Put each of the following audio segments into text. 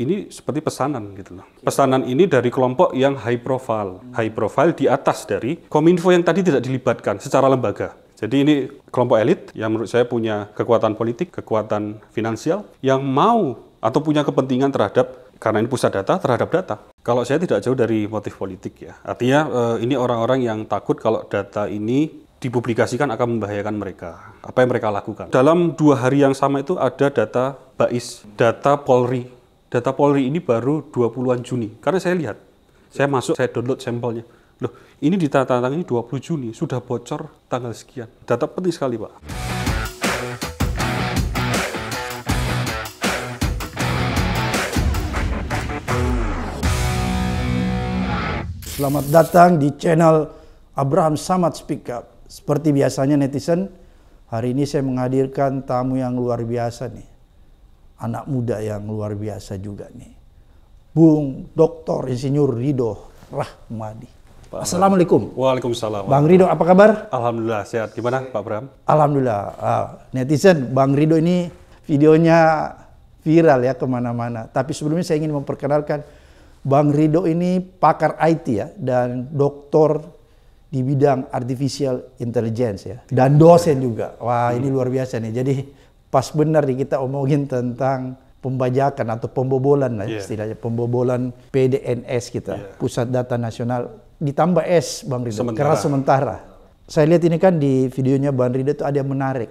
ini seperti pesanan gitu loh. Pesanan ini dari kelompok yang high profile, high profile di atas dari kominfo yang tadi tidak dilibatkan secara lembaga. Jadi ini kelompok elit yang menurut saya punya kekuatan politik, kekuatan finansial yang mau atau punya kepentingan terhadap karena ini pusat data terhadap data. Kalau saya tidak jauh dari motif politik ya. Artinya eh, ini orang-orang yang takut kalau data ini dipublikasikan akan membahayakan mereka. Apa yang mereka lakukan? Dalam dua hari yang sama itu ada data BAIS, data Polri data Polri ini baru 20-an Juni. Karena saya lihat, saya masuk, saya download sampelnya. Loh, ini di tanda tangan ini 20 Juni, sudah bocor tanggal sekian. Data penting sekali, Pak. Selamat datang di channel Abraham Samad Speak Up. Seperti biasanya netizen, hari ini saya menghadirkan tamu yang luar biasa nih anak muda yang luar biasa juga nih. Bung Doktor Insinyur Rido Rahmadi. Pak Assalamualaikum. Waalaikumsalam. Bang Rido, apa kabar? Alhamdulillah sehat. Gimana Pak Bram? Alhamdulillah. Uh, netizen, Bang Rido ini videonya viral ya kemana-mana. Tapi sebelumnya saya ingin memperkenalkan Bang Rido ini pakar IT ya dan doktor di bidang artificial intelligence ya dan dosen juga. Wah hmm. ini luar biasa nih. Jadi pas benar di kita omongin tentang pembajakan atau pembobolan lah yeah. istilahnya pembobolan PDNS kita yeah. Pusat Data Nasional ditambah S Bang Rido sementara. sementara saya lihat ini kan di videonya Bang Rido itu ada yang menarik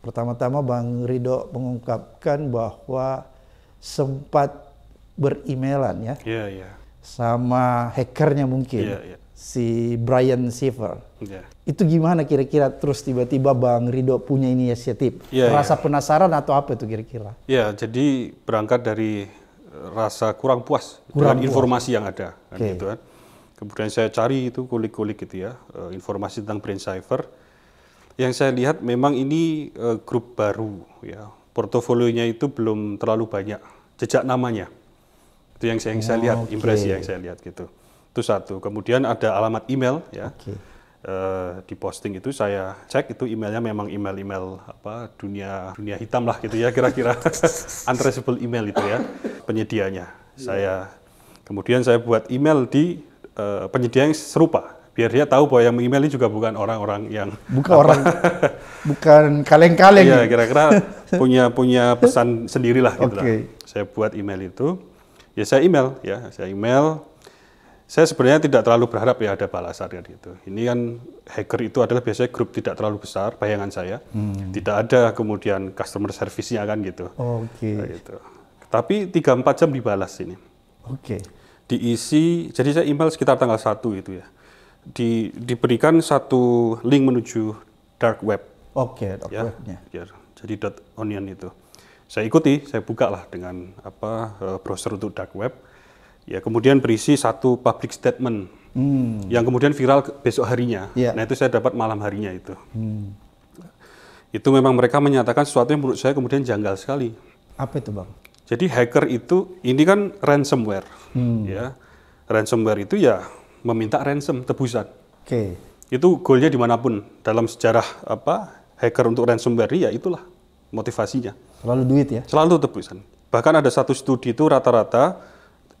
pertama-tama Bang Rido mengungkapkan bahwa sempat berimailan ya yeah, yeah. sama hackernya mungkin yeah, yeah. si Brian Siever yeah itu gimana kira-kira terus tiba-tiba Bang Rido punya inisiatif? Ya, rasa ya. penasaran atau apa itu kira-kira? Ya, jadi berangkat dari eh, rasa kurang puas kurang dengan puas. informasi yang ada, kan okay. gitu kan. Kemudian saya cari itu kulik-kulik gitu ya, eh, informasi tentang Brain Cipher. Yang saya lihat memang ini eh, grup baru ya, portofolionya itu belum terlalu banyak jejak namanya. Itu yang saya, yang saya oh, lihat, okay. impresi yang saya lihat gitu. Itu satu. Kemudian ada alamat email ya. Okay Eh, di posting itu saya cek itu emailnya memang email-email apa dunia dunia hitam lah gitu ya kira-kira untraceable email itu ya penyedianya yeah. saya kemudian saya buat email di uh, penyedia yang serupa biar dia tahu bahwa yang email ini juga bukan orang-orang yang bukan apa, orang bukan kaleng-kaleng ya kira-kira punya punya pesan sendirilah gitu okay. lah saya buat email itu ya saya email ya saya email saya sebenarnya tidak terlalu berharap ya ada balasan kan gitu. Ini kan hacker itu adalah biasanya grup tidak terlalu besar, bayangan saya. Hmm. Tidak ada kemudian customer service-nya kan gitu. Oke. Okay. gitu. Tapi 3 4 jam dibalas ini. Oke. Okay. Diisi jadi saya email sekitar tanggal 1 itu ya. Di diberikan satu link menuju dark web. Oke, okay, dark ya, webnya. Ya, jadi dot .onion itu. Saya ikuti, saya buka lah dengan apa eh, browser untuk dark web ya kemudian berisi satu public statement hmm. yang kemudian viral besok harinya. Yeah. Nah itu saya dapat malam harinya itu. Hmm. Itu memang mereka menyatakan sesuatu yang menurut saya kemudian janggal sekali. Apa itu bang? Jadi hacker itu ini kan ransomware, hmm. ya ransomware itu ya meminta ransom tebusan. Oke. Okay. Itu goalnya dimanapun dalam sejarah apa hacker untuk ransomware ya itulah motivasinya. Selalu duit ya? Selalu tebusan. Bahkan ada satu studi itu rata-rata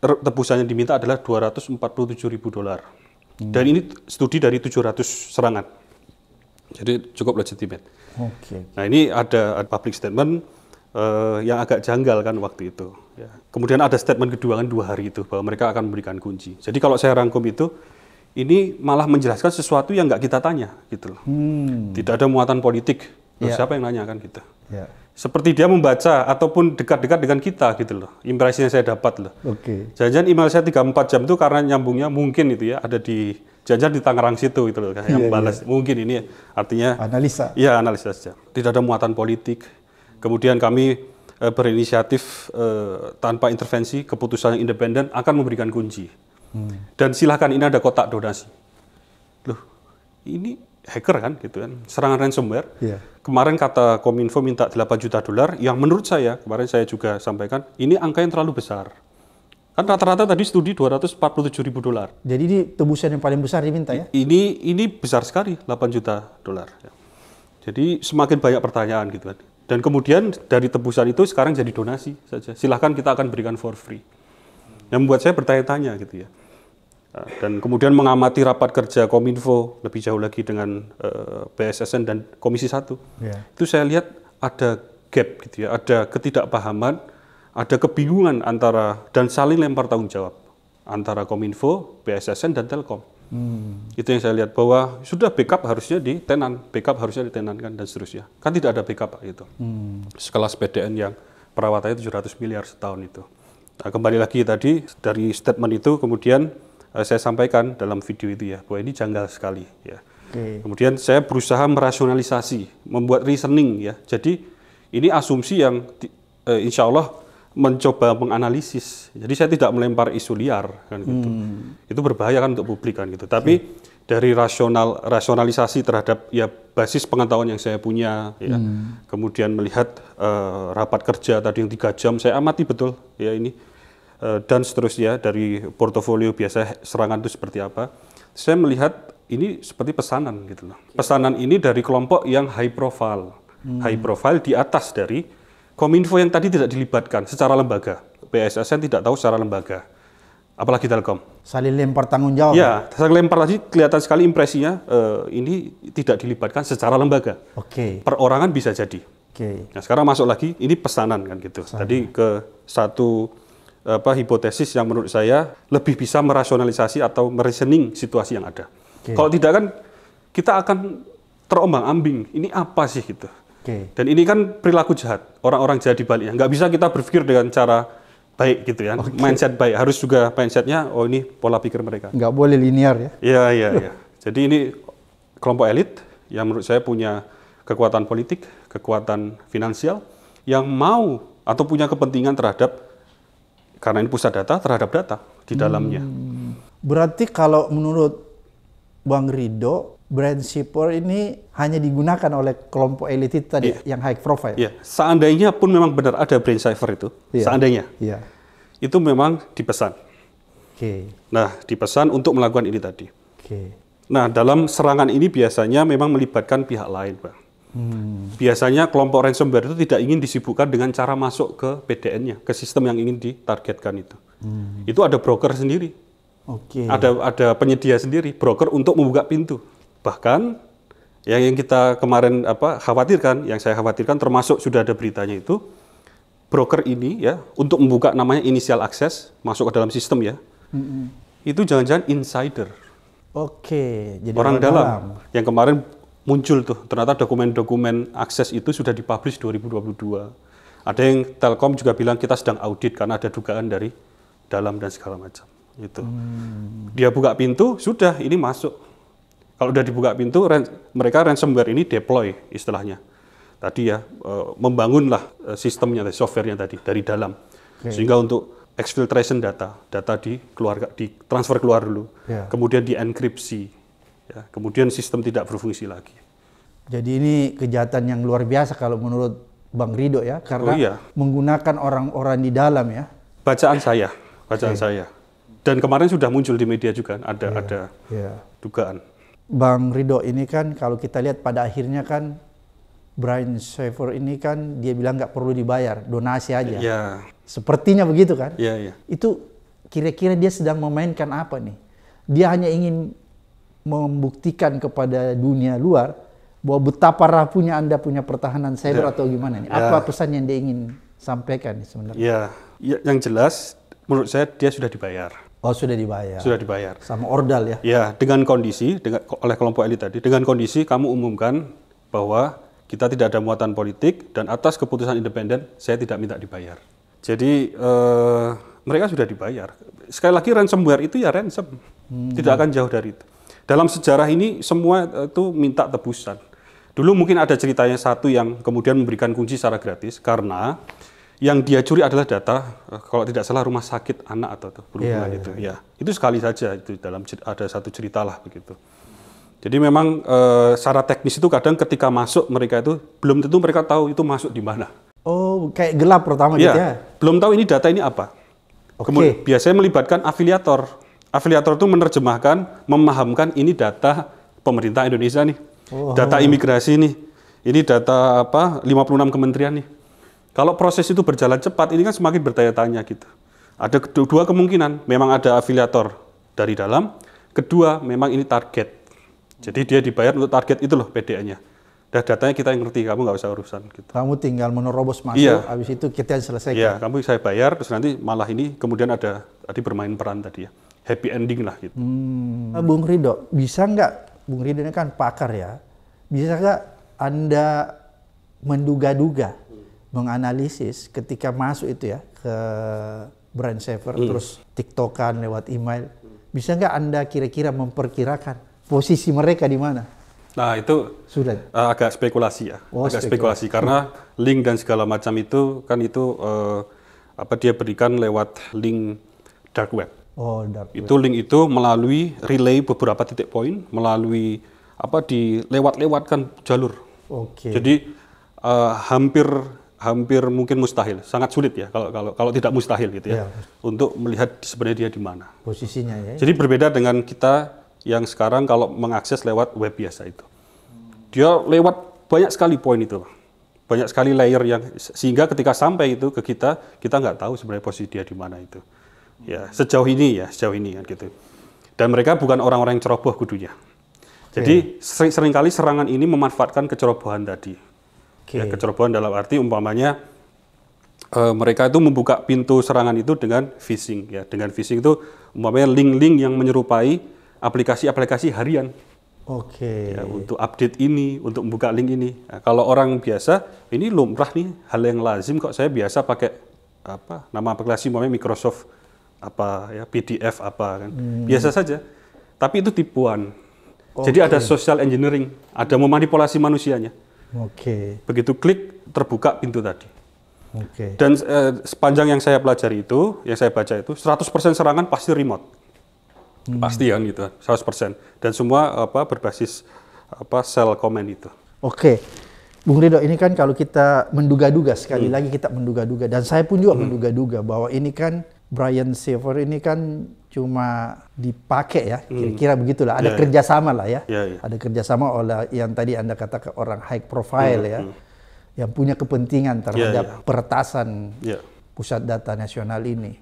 tebusannya diminta adalah 247 ribu dolar. Hmm. Dan ini studi dari 700 serangan. Jadi cukup legitimate. Okay. Nah ini ada public statement uh, yang agak janggal kan waktu itu. Ya. Kemudian ada statement kedua kan dua hari itu bahwa mereka akan memberikan kunci. Jadi kalau saya rangkum itu, ini malah menjelaskan sesuatu yang nggak kita tanya gitu Hmm. Tidak ada muatan politik. yeah. Ya. siapa yang nanya kan kita? Gitu. Yeah seperti dia membaca ataupun dekat-dekat dengan kita gitu loh. Impresinya saya dapat loh. Oke. Okay. Jangan email saya 34 jam itu karena nyambungnya mungkin itu ya ada di jajan di Tangerang situ gitu loh iya, yang iya. balas. Yeah. Mungkin ini ya. artinya analisa. Iya, analisa saja. Tidak ada muatan politik. Kemudian kami e, berinisiatif e, tanpa intervensi, keputusan yang independen akan memberikan kunci. Hmm. Dan silahkan ini ada kotak donasi. Loh, ini hacker kan gitu kan, serangan ransomware. Yeah. Kemarin kata Kominfo minta 8 juta dolar, yang menurut saya, kemarin saya juga sampaikan, ini angka yang terlalu besar. Kan rata-rata tadi studi 247 ribu dolar. Jadi ini tebusan yang paling besar diminta ya? Ini ini besar sekali, 8 juta dolar. Ya. Jadi semakin banyak pertanyaan gitu kan. Dan kemudian dari tebusan itu sekarang jadi donasi saja. Silahkan kita akan berikan for free. Yang membuat saya bertanya-tanya gitu ya Ah, dan kemudian mengamati rapat kerja Kominfo lebih jauh lagi dengan uh, eh, BSSN dan Komisi 1. Yeah. Itu saya lihat ada gap gitu ya, ada ketidakpahaman, ada kebingungan antara dan saling lempar tanggung jawab antara Kominfo, BSSN dan Telkom. Hmm. Itu yang saya lihat bahwa sudah backup harusnya di tenan, backup harusnya di ditenankan dan seterusnya. Kan tidak ada backup Pak itu. Hmm. Sekelas PDN yang perawatannya 700 miliar setahun itu. Nah, kembali lagi tadi dari statement itu kemudian Eh, saya sampaikan dalam video itu ya bahwa ini janggal sekali ya. Okay. Kemudian saya berusaha merasionalisasi, membuat reasoning ya. Jadi ini asumsi yang uh, insya Allah mencoba menganalisis. Jadi saya tidak melempar isu liar kan gitu. Hmm. Itu berbahaya kan untuk publik kan gitu. Tapi hmm. dari rasional rasionalisasi terhadap ya basis pengetahuan yang saya punya ya. Hmm. Kemudian melihat uh, rapat kerja tadi yang tiga jam saya amati betul ya ini Eh, dan seterusnya dari portofolio biasa serangan itu seperti apa. Saya melihat ini seperti pesanan gitu loh. Pesanan ini dari kelompok yang high profile. Hmm. High profile di atas dari Kominfo yang tadi tidak dilibatkan secara lembaga. BSSN tidak tahu secara lembaga. Apalagi Telkom. Saling lempar tanggung jawab. Ya, saling lempar tadi kelihatan sekali impresinya uh, ini tidak dilibatkan secara lembaga. Oke. Okay. Perorangan bisa jadi. Oke. Okay. Nah, sekarang masuk lagi ini pesanan kan gitu. Pesanan. Tadi ke satu apa hipotesis yang menurut saya lebih bisa merasionalisasi atau meresening situasi yang ada. Okay. Kalau tidak kan kita akan terombang-ambing. Ini apa sih gitu? Okay. Dan ini kan perilaku jahat orang-orang jahat di Bali. Ya. Nggak bisa kita berpikir dengan cara baik gitu ya, okay. mindset baik. Harus juga mindsetnya, oh ini pola pikir mereka. Nggak boleh linear ya? Iya iya iya. Jadi ini kelompok elit yang menurut saya punya kekuatan politik, kekuatan finansial yang mau atau punya kepentingan terhadap karena ini pusat data terhadap data di dalamnya. Hmm. Berarti kalau menurut Bang Rido, brand shipper ini hanya digunakan oleh kelompok elit itu tadi yeah. yang high profile. Yeah. Seandainya pun memang benar ada brand shipper itu, yeah. seandainya, yeah. itu memang dipesan. Okay. Nah, dipesan untuk melakukan ini tadi. Okay. Nah, dalam serangan ini biasanya memang melibatkan pihak lain, bang. Hmm. Biasanya kelompok ransomware itu tidak ingin disibukkan dengan cara masuk ke PDN-nya, ke sistem yang ingin ditargetkan itu. Hmm. Itu ada broker sendiri. Okay. Ada ada penyedia sendiri, broker untuk membuka pintu. Bahkan yang yang kita kemarin apa khawatirkan, yang saya khawatirkan termasuk sudah ada beritanya itu broker ini ya untuk membuka namanya initial access masuk ke dalam sistem ya. Hmm. Itu jangan-jangan insider. Oke, jadi orang, orang dalam. dalam. Yang kemarin muncul tuh ternyata dokumen-dokumen akses itu sudah dipublish 2022. Ada yang Telkom juga bilang kita sedang audit karena ada dugaan dari dalam dan segala macam. Itu. Hmm. Dia buka pintu, sudah ini masuk. Kalau sudah dibuka pintu, ran mereka ransomware ini deploy istilahnya. Tadi ya e, membangunlah eh, sistemnya, softwarenya tadi dari dalam. Okay. Sehingga untuk exfiltration data, data di keluarga di transfer keluar dulu, yeah. kemudian dienkripsi, Ya, kemudian sistem tidak berfungsi lagi. Jadi ini kejahatan yang luar biasa kalau menurut Bang Rido ya, karena oh, iya. menggunakan orang-orang di dalam ya. Bacaan saya, bacaan okay. saya. Dan kemarin sudah muncul di media juga ada yeah. ada yeah. dugaan. Bang Rido ini kan kalau kita lihat pada akhirnya kan Brian Schaefer ini kan dia bilang nggak perlu dibayar, donasi aja. Yeah. Sepertinya begitu kan? Iya, yeah, Itu kira-kira dia sedang memainkan apa nih? Dia hanya ingin membuktikan kepada dunia luar bahwa betapa rapuhnya Anda punya pertahanan cyber yeah. atau gimana nih? Ya. Apa yeah. pesan yang dia ingin sampaikan nih sebenarnya? Iya, yang jelas menurut saya dia sudah dibayar. Oh sudah dibayar. Sudah dibayar. Sama ordal ya? Iya dengan kondisi dengan, oleh kelompok elit tadi dengan kondisi kamu umumkan bahwa kita tidak ada muatan politik dan atas keputusan independen saya tidak minta dibayar. Jadi uh, mereka sudah dibayar. Sekali lagi ransomware itu ya ransom, hmm. tidak akan jauh dari itu. Dalam sejarah ini semua e, itu minta tebusan. Dulu mungkin ada ceritanya satu yang kemudian memberikan kunci secara gratis karena yang dia curi adalah data e, kalau tidak salah rumah sakit anak atau berhubungan yeah, itu yeah. Iya. ya itu sekali saja itu dalam ada satu cerita lah begitu jadi memang e, secara teknis itu kadang ketika masuk mereka itu belum tentu mereka tahu itu masuk di mana. Oh, kayak gelap pertama yeah. gitu ya. Belum tahu ini data ini apa. Okay. Kemudian biasanya melibatkan afiliator afiliator itu menerjemahkan, memahamkan ini data pemerintah Indonesia nih. Data imigrasi nih. Ini data apa? 56 kementerian nih. Kalau proses itu berjalan cepat, ini kan semakin bertanya-tanya gitu. Ada dua kemungkinan, memang ada afiliator dari dalam, kedua memang ini target. Jadi dia dibayar untuk target itu loh PDA-nya. Dah datanya kita yang ngerti, kamu nggak usah urusan. Gitu. Kamu tinggal menerobos masuk, iya. habis itu kita yang selesaikan. Iya, kamu saya bayar, terus nanti malah ini kemudian ada tadi bermain peran tadi ya happy ending lah gitu. Hmm. Ah, Bung Rido, bisa nggak, Bung Rido ini kan pakar ya, bisa nggak Anda menduga-duga, hmm. menganalisis ketika masuk itu ya ke brand saver, hmm. terus tiktokan lewat email, bisa nggak Anda kira-kira memperkirakan posisi mereka di mana? Nah itu sudah uh, agak spekulasi ya, oh, agak spekulasi, spekulasi karena link dan segala macam itu kan itu uh, apa dia berikan lewat link dark web. Oh, dark web. Itu link itu melalui relay beberapa titik poin, melalui apa di lewat-lewat lewatkan jalur. Oke. Okay. Jadi uh, hampir hampir mungkin mustahil, sangat sulit ya kalau kalau kalau tidak mustahil gitu ya, ya. untuk melihat sebenarnya dia di mana. Posisinya ya. Jadi berbeda dengan kita yang sekarang kalau mengakses lewat web biasa itu. Dia lewat banyak sekali poin itu, banyak sekali layer yang sehingga ketika sampai itu ke kita kita nggak tahu sebenarnya posisi dia di mana itu ya sejauh ini ya sejauh ini kan gitu dan mereka bukan orang-orang yang ceroboh kudunya jadi okay. sering, seringkali serangan ini memanfaatkan kecerobohan tadi okay. ya, kecerobohan dalam arti umpamanya e, mereka itu membuka pintu serangan itu dengan phishing ya dengan phishing itu umpamanya link-link yang menyerupai aplikasi-aplikasi harian Oke. Okay. Ya, untuk update ini, untuk membuka link ini. Nah, kalau orang biasa, ini lumrah nih hal yang lazim kok. Saya biasa pakai apa nama aplikasi namanya Microsoft apa ya PDF apa kan. Hmm. Biasa saja. Tapi itu tipuan. Okay. Jadi ada social engineering, ada memanipulasi manusianya. Okay. Begitu klik terbuka pintu tadi. Okay. Dan eh, sepanjang yang saya pelajari itu, yang saya baca itu 100% serangan pasti remote. Hmm. Pasti kan gitu, 100%. Dan semua apa berbasis apa sel komen itu. Oke. Okay. Bung Rido, ini kan kalau kita menduga-duga sekali hmm. lagi kita menduga-duga dan saya pun juga hmm. menduga-duga bahwa ini kan Brian Silver ini kan cuma dipakai ya, hmm. kira-kira begitulah. Ada yeah, ya. kerjasama yeah. lah ya, yeah, yeah. ada kerjasama oleh yang tadi anda katakan orang high profile yeah, hmm, ya, yeah. Hmm. yang punya kepentingan ya, terhadap yeah, yeah. peretasan yeah. pusat data nasional ini.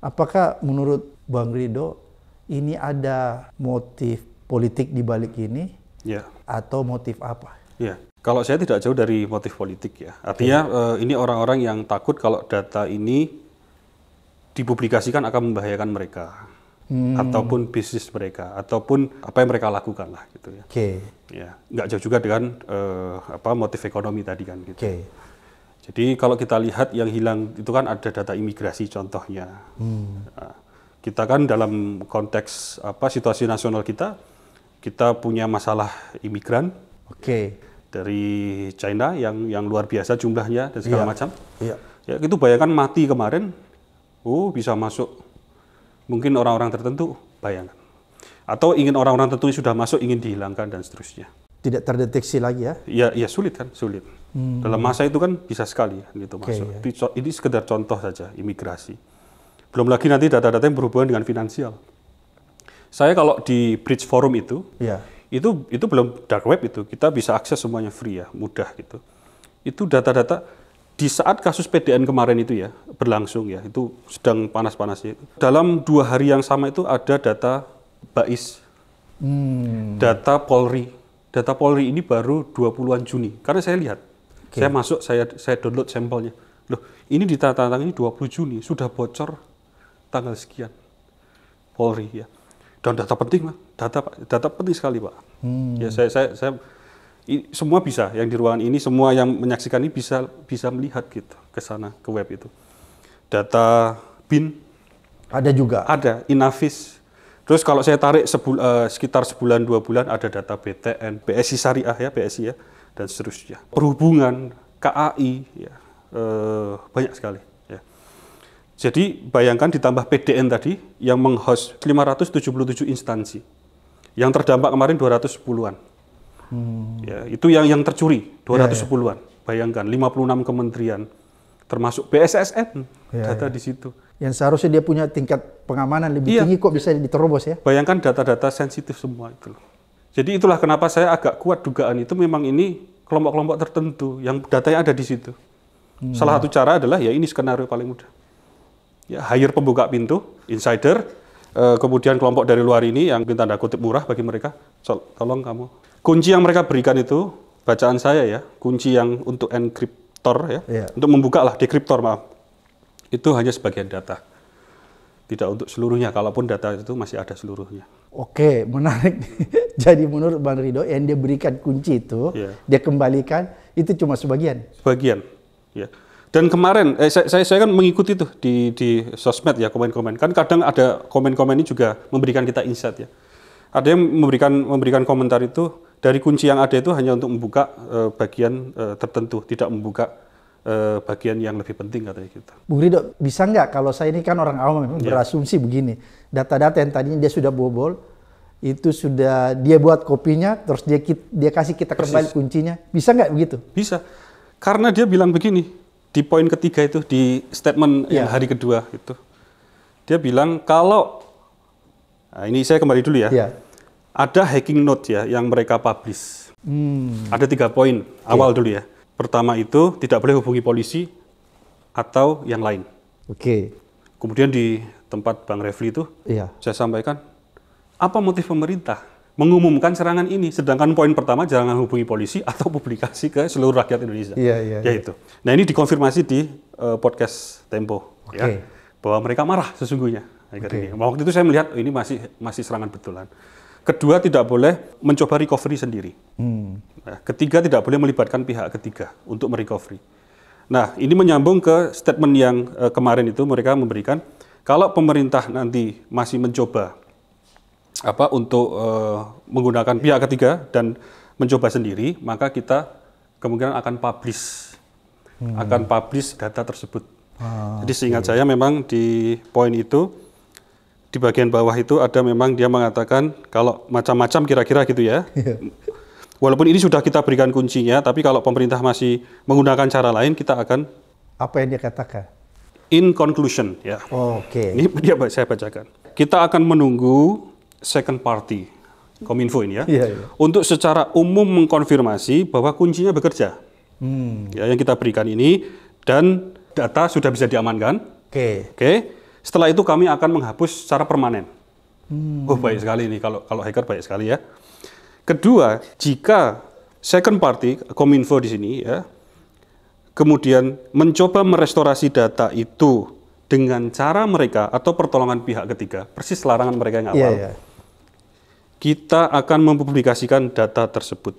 Apakah menurut Bang Rido ini ada motif politik di balik ini, yeah. atau motif apa? Yeah. Kalau saya tidak jauh dari motif politik ya, artinya yeah. Ya. uh, ini orang-orang yang takut kalau data ini dipublikasikan akan membahayakan mereka hmm. ataupun bisnis mereka ataupun apa yang mereka lakukan lah gitu ya. Oke. Okay. Ya, nggak jauh juga dengan uh, apa motif ekonomi tadi kan gitu. Oke. Okay. Jadi kalau kita lihat yang hilang itu kan ada data imigrasi contohnya. Hmm. Nah, kita kan dalam konteks apa situasi nasional kita kita punya masalah imigran. Oke. Okay. Dari China yang yang luar biasa jumlahnya dan segala yeah. macam. Iya. Yeah. Ya, itu bayangkan mati kemarin Oh, bisa masuk. Mungkin orang-orang tertentu, bayangkan. Atau ingin orang-orang tertentu sudah masuk, ingin dihilangkan, dan seterusnya. Tidak terdeteksi lagi ya? Ya, ya sulit kan, sulit. Hmm. Dalam masa itu kan bisa sekali ya, gitu okay, masuk. Ya. Ini sekedar contoh saja, imigrasi. Belum lagi nanti data-data yang berhubungan dengan finansial. Saya kalau di Bridge Forum itu, ya. itu itu belum dark web itu, kita bisa akses semuanya free ya, mudah gitu. Itu data-data di saat kasus PDN kemarin itu ya berlangsung ya itu sedang panas-panasnya dalam dua hari yang sama itu ada data BAIS hmm. data Polri data Polri ini baru 20-an Juni karena saya lihat okay. saya masuk saya saya download sampelnya loh ini di tanda tangan ini 20 Juni sudah bocor tanggal sekian Polri ya dan data penting pak data data penting sekali pak hmm. ya saya saya, saya semua bisa yang di ruangan ini semua yang menyaksikan ini bisa bisa melihat gitu ke sana ke web itu data bin ada juga ada inavis terus kalau saya tarik sebul, uh, sekitar sebulan dua bulan ada data BTN BSI syariah ya BSI ya dan seterusnya perhubungan KAI ya uh, banyak sekali ya jadi bayangkan ditambah PDN tadi yang menghost 577 instansi yang terdampak kemarin 210-an Hmm. Ya, itu yang yang tercuri 210-an. Yeah, yeah. Bayangkan 56 kementerian termasuk BSSN yeah, ya. data yeah. di situ. Yang seharusnya dia punya tingkat pengamanan lebih yeah. tinggi kok bisa diterobos ya. Bayangkan data-data sensitif semua itu. Jadi itulah kenapa saya agak kuat dugaan itu memang ini kelompok-kelompok tertentu yang datanya ada di situ. Hmm. Salah satu cara adalah ya ini skenario paling mudah. Ya, hire pembuka pintu, insider, eh, kemudian kelompok dari luar ini yang minta tanda kutip murah bagi mereka, tolong kamu kunci yang mereka berikan itu bacaan saya ya, kunci yang untuk enkriptor ya, yeah. untuk membuka lah dekriptor maaf. Itu hanya sebagian data. Tidak untuk seluruhnya, kalaupun data itu masih ada seluruhnya. Oke, menarik. Jadi menurut Bang Rido yang dia berikan kunci itu, yeah. dia kembalikan itu cuma sebagian. Sebagian. Ya. Dan kemarin eh, saya, saya, saya kan mengikuti tuh di di sosmed ya komen-komen. Kan kadang ada komen-komen ini juga memberikan kita insight ya ada yang memberikan memberikan komentar itu dari kunci yang ada itu hanya untuk membuka e, bagian e, tertentu, tidak membuka e, bagian yang lebih penting katanya kita. Gitu. Bung Rido, bisa nggak kalau saya ini kan orang awam memang iya. berasumsi begini, data-data yang tadinya dia sudah bobol itu sudah dia buat kopinya, terus dia dia kasih kita Persis. kembali kuncinya, bisa nggak begitu? Bisa, karena dia bilang begini di poin ketiga itu di statement yeah. yang iya. hari kedua itu, dia bilang kalau Nah, ini saya kembali dulu ya. ya. Ada hacking note ya yang mereka publish. Hmm. Ada tiga poin awal ya. dulu ya. Pertama itu tidak boleh hubungi polisi atau yang lain. Oke. Kemudian di tempat Bang Refli itu, ya. saya sampaikan apa motif pemerintah mengumumkan serangan ini, sedangkan poin pertama jangan hubungi polisi atau publikasi ke seluruh rakyat Indonesia. Iya, iya. iya. Yaitu. Ya. Nah ini dikonfirmasi di uh, podcast Tempo, okay. ya, bahwa mereka marah sesungguhnya okay. ini. Waktu itu saya melihat oh, ini masih masih serangan betulan. Kedua tidak boleh mencoba recovery sendiri. Hmm. Nah, ketiga tidak boleh melibatkan pihak ketiga untuk merecovery. Nah ini menyambung ke statement yang uh, kemarin itu mereka memberikan kalau pemerintah nanti masih mencoba apa untuk uh, menggunakan pihak iya. ketiga dan mencoba sendiri maka kita kemungkinan akan publish hmm. akan publish data tersebut. Ah, Jadi seingat okay. saya memang di poin itu di bagian bawah itu ada memang dia mengatakan kalau macam-macam kira-kira gitu ya. Iya. Walaupun ini sudah kita berikan kuncinya, tapi kalau pemerintah masih menggunakan cara lain, kita akan apa yang dia katakan? In conclusion, ya. Oh, Oke. Okay. Ini dia saya bacakan. Kita akan menunggu second party kominfo ini ya, yeah, yeah. untuk secara umum mengkonfirmasi bahwa kuncinya bekerja. Hmm. Ya, yang kita berikan ini dan data sudah bisa diamankan. Oke. Okay. Oke. Okay setelah itu kami akan menghapus secara permanen. Hmm. Oh baik sekali ini kalau kalau hacker baik sekali ya. Kedua, jika second party Kominfo di sini ya, kemudian mencoba merestorasi data itu dengan cara mereka atau pertolongan pihak ketiga, persis larangan mereka yang iya, awal. Yeah, yeah. Kita akan mempublikasikan data tersebut.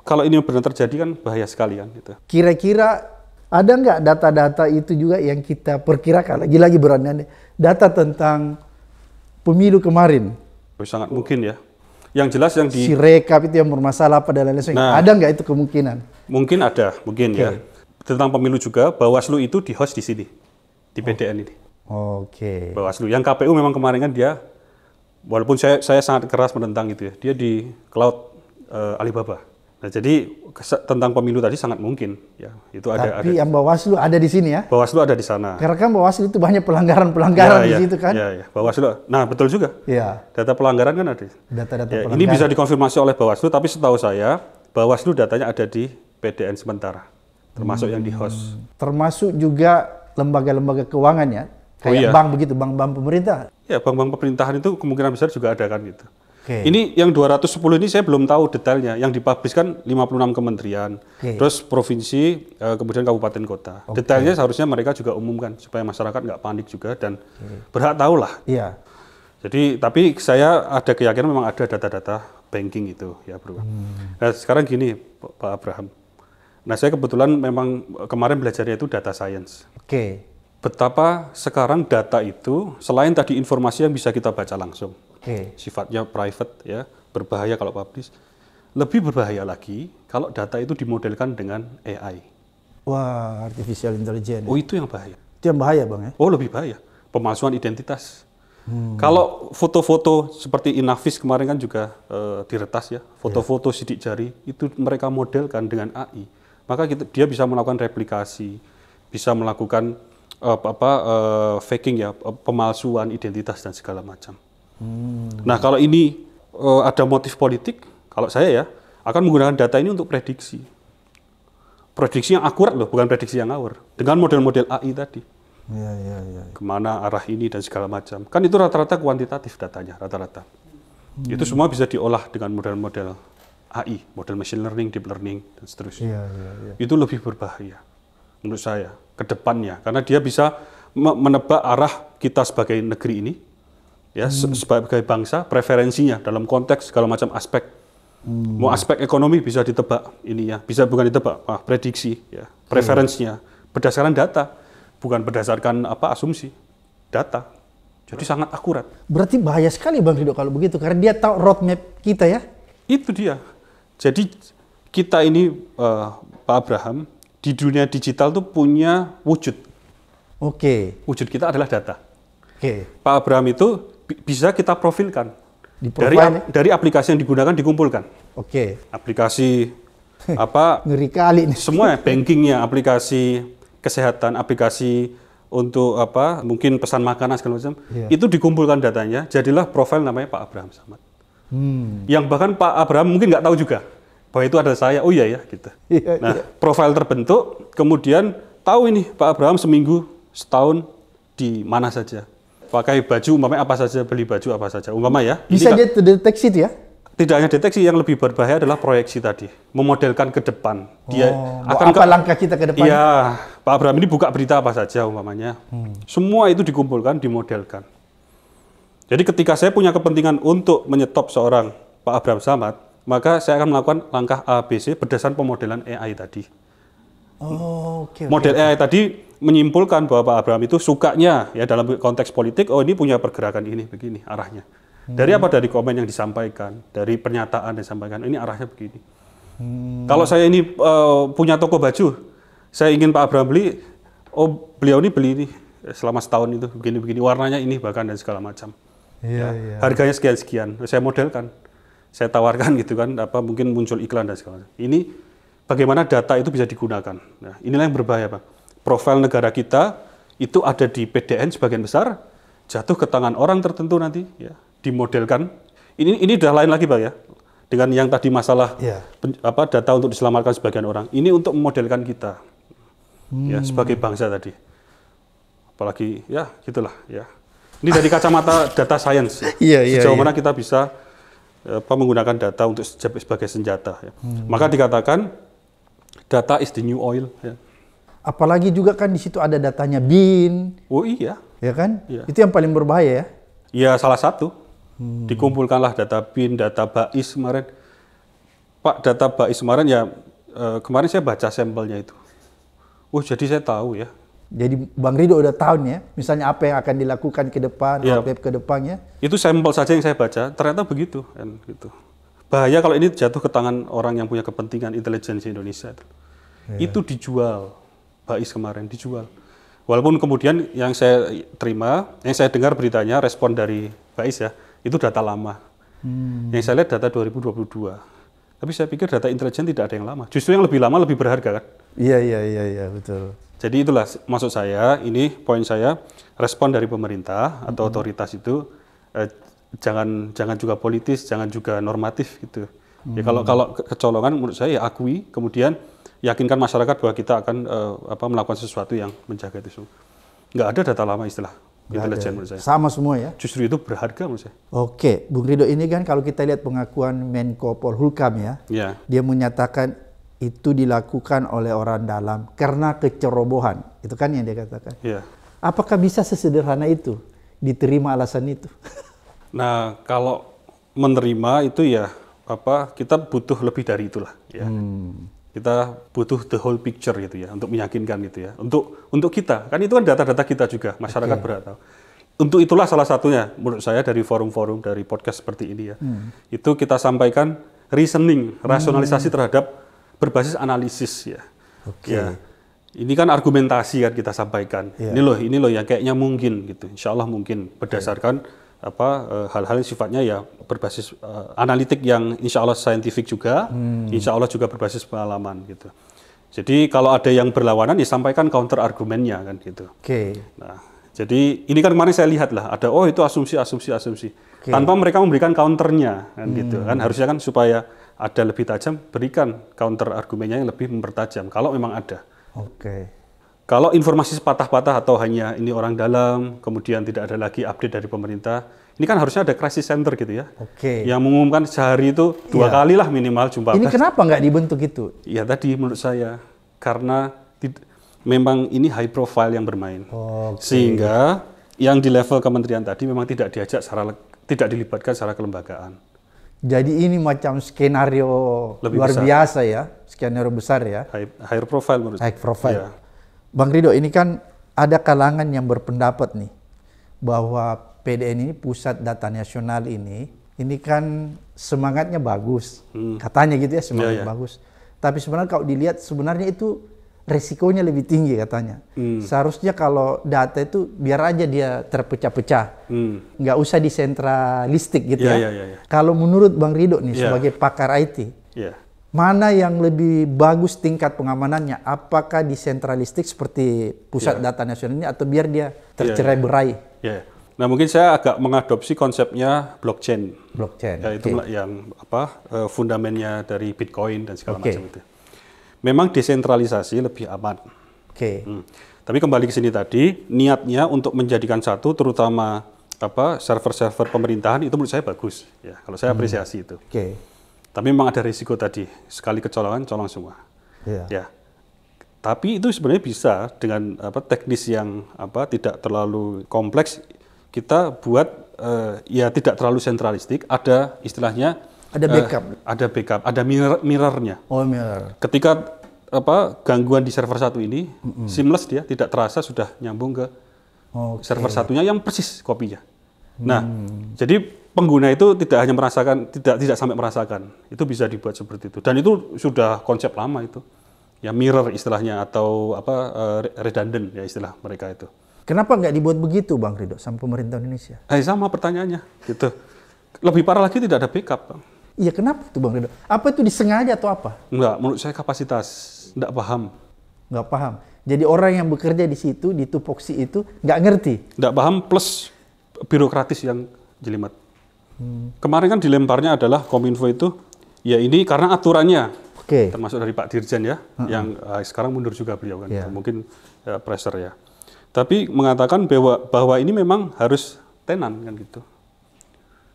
Kalau ini benar terjadi kan bahaya sekali kan gitu. Kira-kira ada nggak data-data itu juga yang kita perkirakan? Lagi-lagi berani data tentang pemilu kemarin. Oh, sangat mungkin ya. Yang jelas yang di... Si rekap itu yang bermasalah pada lain lain Nah, ada nggak itu kemungkinan? Mungkin ada, mungkin okay. ya. Tentang pemilu juga, Bawaslu itu di host di sini. Di PDN oh. ini. Oke. Okay. Bawaslu. Yang KPU memang kemarin kan dia, walaupun saya, saya sangat keras menentang itu ya, dia di cloud uh, Alibaba. Nah, jadi tentang pemilu tadi sangat mungkin ya. Itu Tapi ada yang Bawaslu ada di sini ya. Bawaslu ada di sana. Karena kan Bawaslu itu banyak pelanggaran-pelanggaran ya, di ya, situ kan. Iya, ya. Bawaslu. Nah, betul juga. Ya. Data pelanggaran kan ada. Data-data ya, pelanggaran. Ini bisa dikonfirmasi oleh Bawaslu, tapi setahu saya Bawaslu datanya ada di PDN sementara, termasuk hmm. yang di host. Hmm. Termasuk juga lembaga-lembaga keuangan ya, oh, kayak oh, iya. bank begitu, bank-bank pemerintah. Ya, bank-bank pemerintahan itu kemungkinan besar juga ada kan gitu. Okay. Ini yang 210 ini saya belum tahu detailnya. Yang dipublish 56 kementerian, okay. terus provinsi, eh, kemudian kabupaten kota. Okay. Detailnya seharusnya mereka juga umumkan supaya masyarakat nggak panik juga dan okay. berhak tahu lah. Iya. Jadi tapi saya ada keyakinan memang ada data-data banking itu ya bro. Hmm. Nah, sekarang gini Pak Abraham. Nah saya kebetulan memang kemarin belajarnya itu data science. Oke. Okay. Betapa sekarang data itu selain tadi informasi yang bisa kita baca langsung, okay. sifatnya private ya, berbahaya kalau publish. Lebih berbahaya lagi kalau data itu dimodelkan dengan AI. Wah, artificial intelligence. Oh, itu yang bahaya. Itu yang bahaya, Bang ya? Oh, lebih bahaya. Pemalsuan identitas. Hmm. Kalau foto-foto seperti Inavis kemarin kan juga uh, diretas ya, foto-foto iya. sidik jari itu mereka modelkan dengan AI. Maka kita, dia bisa melakukan replikasi, bisa melakukan eh, apa, apa uh, faking ya, pemalsuan identitas dan segala macam. Hmm. Nah, kalau ini uh, ada motif politik, kalau saya ya akan menggunakan data ini untuk prediksi. Prediksi yang akurat loh, bukan prediksi yang ngawur. Dengan model-model AI tadi. Ya, ya, ya. Kemana arah ini dan segala macam. Kan itu rata-rata kuantitatif datanya, rata-rata. Hmm. Itu semua bisa diolah dengan model-model AI, model machine learning, deep learning, dan seterusnya. Ya, ya, ya. Itu lebih berbahaya menurut saya ke depannya. Karena dia bisa menebak arah kita sebagai negeri ini, ya hmm. sebagai bangsa preferensinya dalam konteks kalau macam aspek hmm. mau aspek ekonomi bisa ditebak ini ya bisa bukan ditebak ah, prediksi ya hmm. preferensinya hmm. berdasarkan data bukan berdasarkan apa asumsi data jadi sangat akurat berarti bahaya sekali bang Ridho kalau begitu karena dia tahu roadmap kita ya itu dia jadi kita ini uh, Pak Abraham di dunia digital tuh punya wujud oke okay. wujud kita adalah data Oke. Okay. Pak Abraham itu bisa kita profilkan dari ya? dari aplikasi yang digunakan dikumpulkan. Oke. Okay. Aplikasi apa? Ngeri kali nih. Semua ya, bankingnya, aplikasi kesehatan, aplikasi untuk apa? Mungkin pesan makanan segala macam. Yeah. Itu dikumpulkan datanya, jadilah profil namanya Pak Abraham Samad. Hmm. Yang bahkan Pak Abraham mungkin nggak tahu juga bahwa itu ada saya. Oh iya ya gitu. Yeah, iya. nah, yeah. profil terbentuk, kemudian tahu ini Pak Abraham seminggu, setahun di mana saja pakai baju umpama apa saja beli baju apa saja umpama ya bisa dia terdeteksi itu ya tidak hanya deteksi yang lebih berbahaya adalah proyeksi tadi memodelkan ke depan dia oh, akan apa ke, langkah kita ke depan iya Pak Abraham ini buka berita apa saja umpamanya hmm. semua itu dikumpulkan dimodelkan jadi ketika saya punya kepentingan untuk menyetop seorang Pak Abraham Samad maka saya akan melakukan langkah ABC berdasarkan pemodelan AI tadi Oh, okay, Model okay. AI tadi menyimpulkan bahwa Pak Abraham itu sukanya ya dalam konteks politik, oh ini punya pergerakan ini begini arahnya. Dari apa? Hmm. Dari komen yang disampaikan, dari pernyataan yang disampaikan, ini arahnya begini. Hmm. Kalau saya ini uh, punya toko baju, saya ingin Pak Abraham beli, oh beliau ini beli ini selama setahun itu begini-begini, warnanya ini bahkan dan segala macam. Yeah, ya, yeah. Harganya sekian-sekian, saya modelkan, saya tawarkan gitu kan, apa mungkin muncul iklan dan segala macam. Ini bagaimana data itu bisa digunakan. Nah, inilah yang berbahaya, Pak. Profil negara kita itu ada di PDN sebagian besar, jatuh ke tangan orang tertentu nanti, ya, dimodelkan. Ini ini sudah lain lagi, Pak ya. Dengan yang tadi masalah yeah. pen, apa data untuk diselamatkan sebagian orang. Ini untuk memodelkan kita. Ya, hmm. Ya, sebagai bangsa tadi. Apalagi ya, gitulah ya. Ini dari kacamata data science. Ya. Yeah, yeah, Sejauh yeah. mana kita bisa apa menggunakan data untuk sebagai senjata ya. Hmm. Maka dikatakan Data is the new oil. Ya. Apalagi juga kan di situ ada datanya BIN. Oh iya. Ya kan? Ya. Itu yang paling berbahaya ya? Ya salah satu. Hmm. Dikumpulkanlah data BIN, data BAIS kemarin. Pak, data BAIS kemarin ya, eh, kemarin saya baca sampelnya itu. Oh jadi saya tahu ya. Jadi Bang Rido udah tahun ya, misalnya apa yang akan dilakukan ke depan, ya. Yep. ke depannya. Itu sampel saja yang saya baca, ternyata begitu. Kan, gitu. Bahaya kalau ini jatuh ke tangan orang yang punya kepentingan intelijensi Indonesia yeah. itu dijual Bais kemarin dijual. Walaupun kemudian yang saya terima, yang saya dengar beritanya respon dari Bais ya, itu data lama. Hmm. Yang saya lihat data 2022. Tapi saya pikir data intelijen tidak ada yang lama. Justru yang lebih lama lebih berharga kan? Iya iya iya iya betul. Jadi itulah maksud saya, ini poin saya, respon dari pemerintah atau hmm. otoritas itu eh, jangan jangan juga politis, jangan juga normatif gitu. Ya hmm. kalau kalau kecolongan menurut saya ya akui, kemudian yakinkan masyarakat bahwa kita akan uh, apa melakukan sesuatu yang menjaga itu semua. Nggak ada data lama istilah intelijen menurut saya. Sama semua ya? Justru itu berharga menurut saya. Oke, Bung Rido ini kan kalau kita lihat pengakuan Menko Polhukam ya, ya. dia menyatakan itu dilakukan oleh orang dalam karena kecerobohan. Itu kan yang dia katakan. Ya. Apakah bisa sesederhana itu diterima alasan itu? nah, kalau menerima itu ya apa kita butuh lebih dari itulah ya. Hmm kita butuh the whole picture gitu ya untuk meyakinkan gitu ya untuk untuk kita kan itu kan data-data kita juga masyarakat okay. berhak tahu untuk itulah salah satunya menurut saya dari forum-forum dari podcast seperti ini ya hmm. itu kita sampaikan reasoning hmm. rasionalisasi terhadap berbasis analisis ya okay. ya ini kan argumentasi kan kita sampaikan yeah. ini loh ini loh yang kayaknya mungkin gitu insyaallah mungkin berdasarkan yeah apa eh, hal-hal yang sifatnya ya berbasis uh, analitik yang insya Allah saintifik juga, hmm. insya Allah juga berbasis pengalaman gitu. Jadi kalau ada yang berlawanan ya sampaikan counter argumennya kan gitu. Oke. Okay. Nah, jadi ini kan kemarin saya lihat lah ada oh itu asumsi asumsi asumsi okay. tanpa mereka memberikan counternya kan hmm. gitu kan harusnya kan supaya ada lebih tajam berikan counter argumennya yang lebih mempertajam kalau memang ada. Oke. Okay. Kalau informasi sepatah-patah atau hanya ini orang dalam, kemudian tidak ada lagi update dari pemerintah, ini kan harusnya ada crisis center gitu ya. Oke. Okay. Yang mengumumkan sehari itu dua ya. kali lah minimal jumpa. Ini pers. kenapa nggak dibentuk itu? Ya tadi menurut saya karena memang ini high profile yang bermain. Okay. Sehingga yang di level kementerian tadi memang tidak diajak secara tidak dilibatkan secara kelembagaan. Jadi ini macam skenario Lebih luar besar. biasa ya, skenario besar ya. High, high profile menurut saya. Bang Rido, ini kan ada kalangan yang berpendapat nih bahwa PDN ini pusat data nasional ini ini kan semangatnya bagus hmm. katanya gitu ya semangatnya yeah, yeah. bagus tapi sebenarnya kalau dilihat sebenarnya itu resikonya lebih tinggi katanya hmm. seharusnya kalau data itu biar aja dia terpecah-pecah hmm. nggak usah disentralistik gitu yeah, ya yeah, yeah, yeah. Ya. kalau menurut Bang Rido nih yeah. sebagai pakar IT yeah mana yang lebih bagus tingkat pengamanannya? Apakah desentralistik seperti pusat yeah. data nasional ini atau biar dia tercerai yeah. Ya. berai? Yeah. Nah mungkin saya agak mengadopsi konsepnya blockchain. Blockchain. Ya, itu okay. yang apa eh, fundamennya dari Bitcoin dan segala okay. macam itu. Memang desentralisasi lebih aman. Oke. Okay. Hmm. Tapi kembali ke sini tadi niatnya untuk menjadikan satu terutama apa server-server pemerintahan itu menurut saya bagus ya kalau saya hmm. apresiasi hmm. itu. Oke. Okay. Tapi memang ada risiko tadi, sekali kecolongan colong semua. Yeah. Ya. Tapi itu sebenarnya bisa dengan apa teknis yang apa tidak terlalu kompleks kita buat uh, ya tidak terlalu sentralistik, ada istilahnya ada eh, backup. Uh, ada backup, ada mirror mirrornya. Oh, mirror. Ketika apa gangguan di server satu ini mm -hmm. seamless dia tidak terasa sudah nyambung ke okay. server satunya yang persis kopinya. Nah, hmm. jadi pengguna itu tidak hanya merasakan tidak tidak sampai merasakan itu bisa dibuat seperti itu dan itu sudah konsep lama itu ya mirror istilahnya atau apa eh, redundant ya istilah mereka itu kenapa nggak dibuat begitu bang Ridho sama pemerintah Indonesia eh, sama pertanyaannya gitu lebih parah lagi tidak ada backup bang. iya kenapa tuh bang Ridho apa itu disengaja atau apa Nggak menurut saya kapasitas nggak paham nggak paham jadi orang yang bekerja di situ di tupoksi itu nggak ngerti nggak paham plus birokratis yang jelimet Hmm. Kemarin kan dilemparnya adalah Kominfo itu ya ini karena aturannya. Okay. Termasuk dari Pak Dirjen ya, hmm. yang uh, sekarang mundur juga beliau kan, yeah. mungkin ya, pressure ya. Tapi mengatakan bahwa bahwa ini memang harus tenan kan gitu.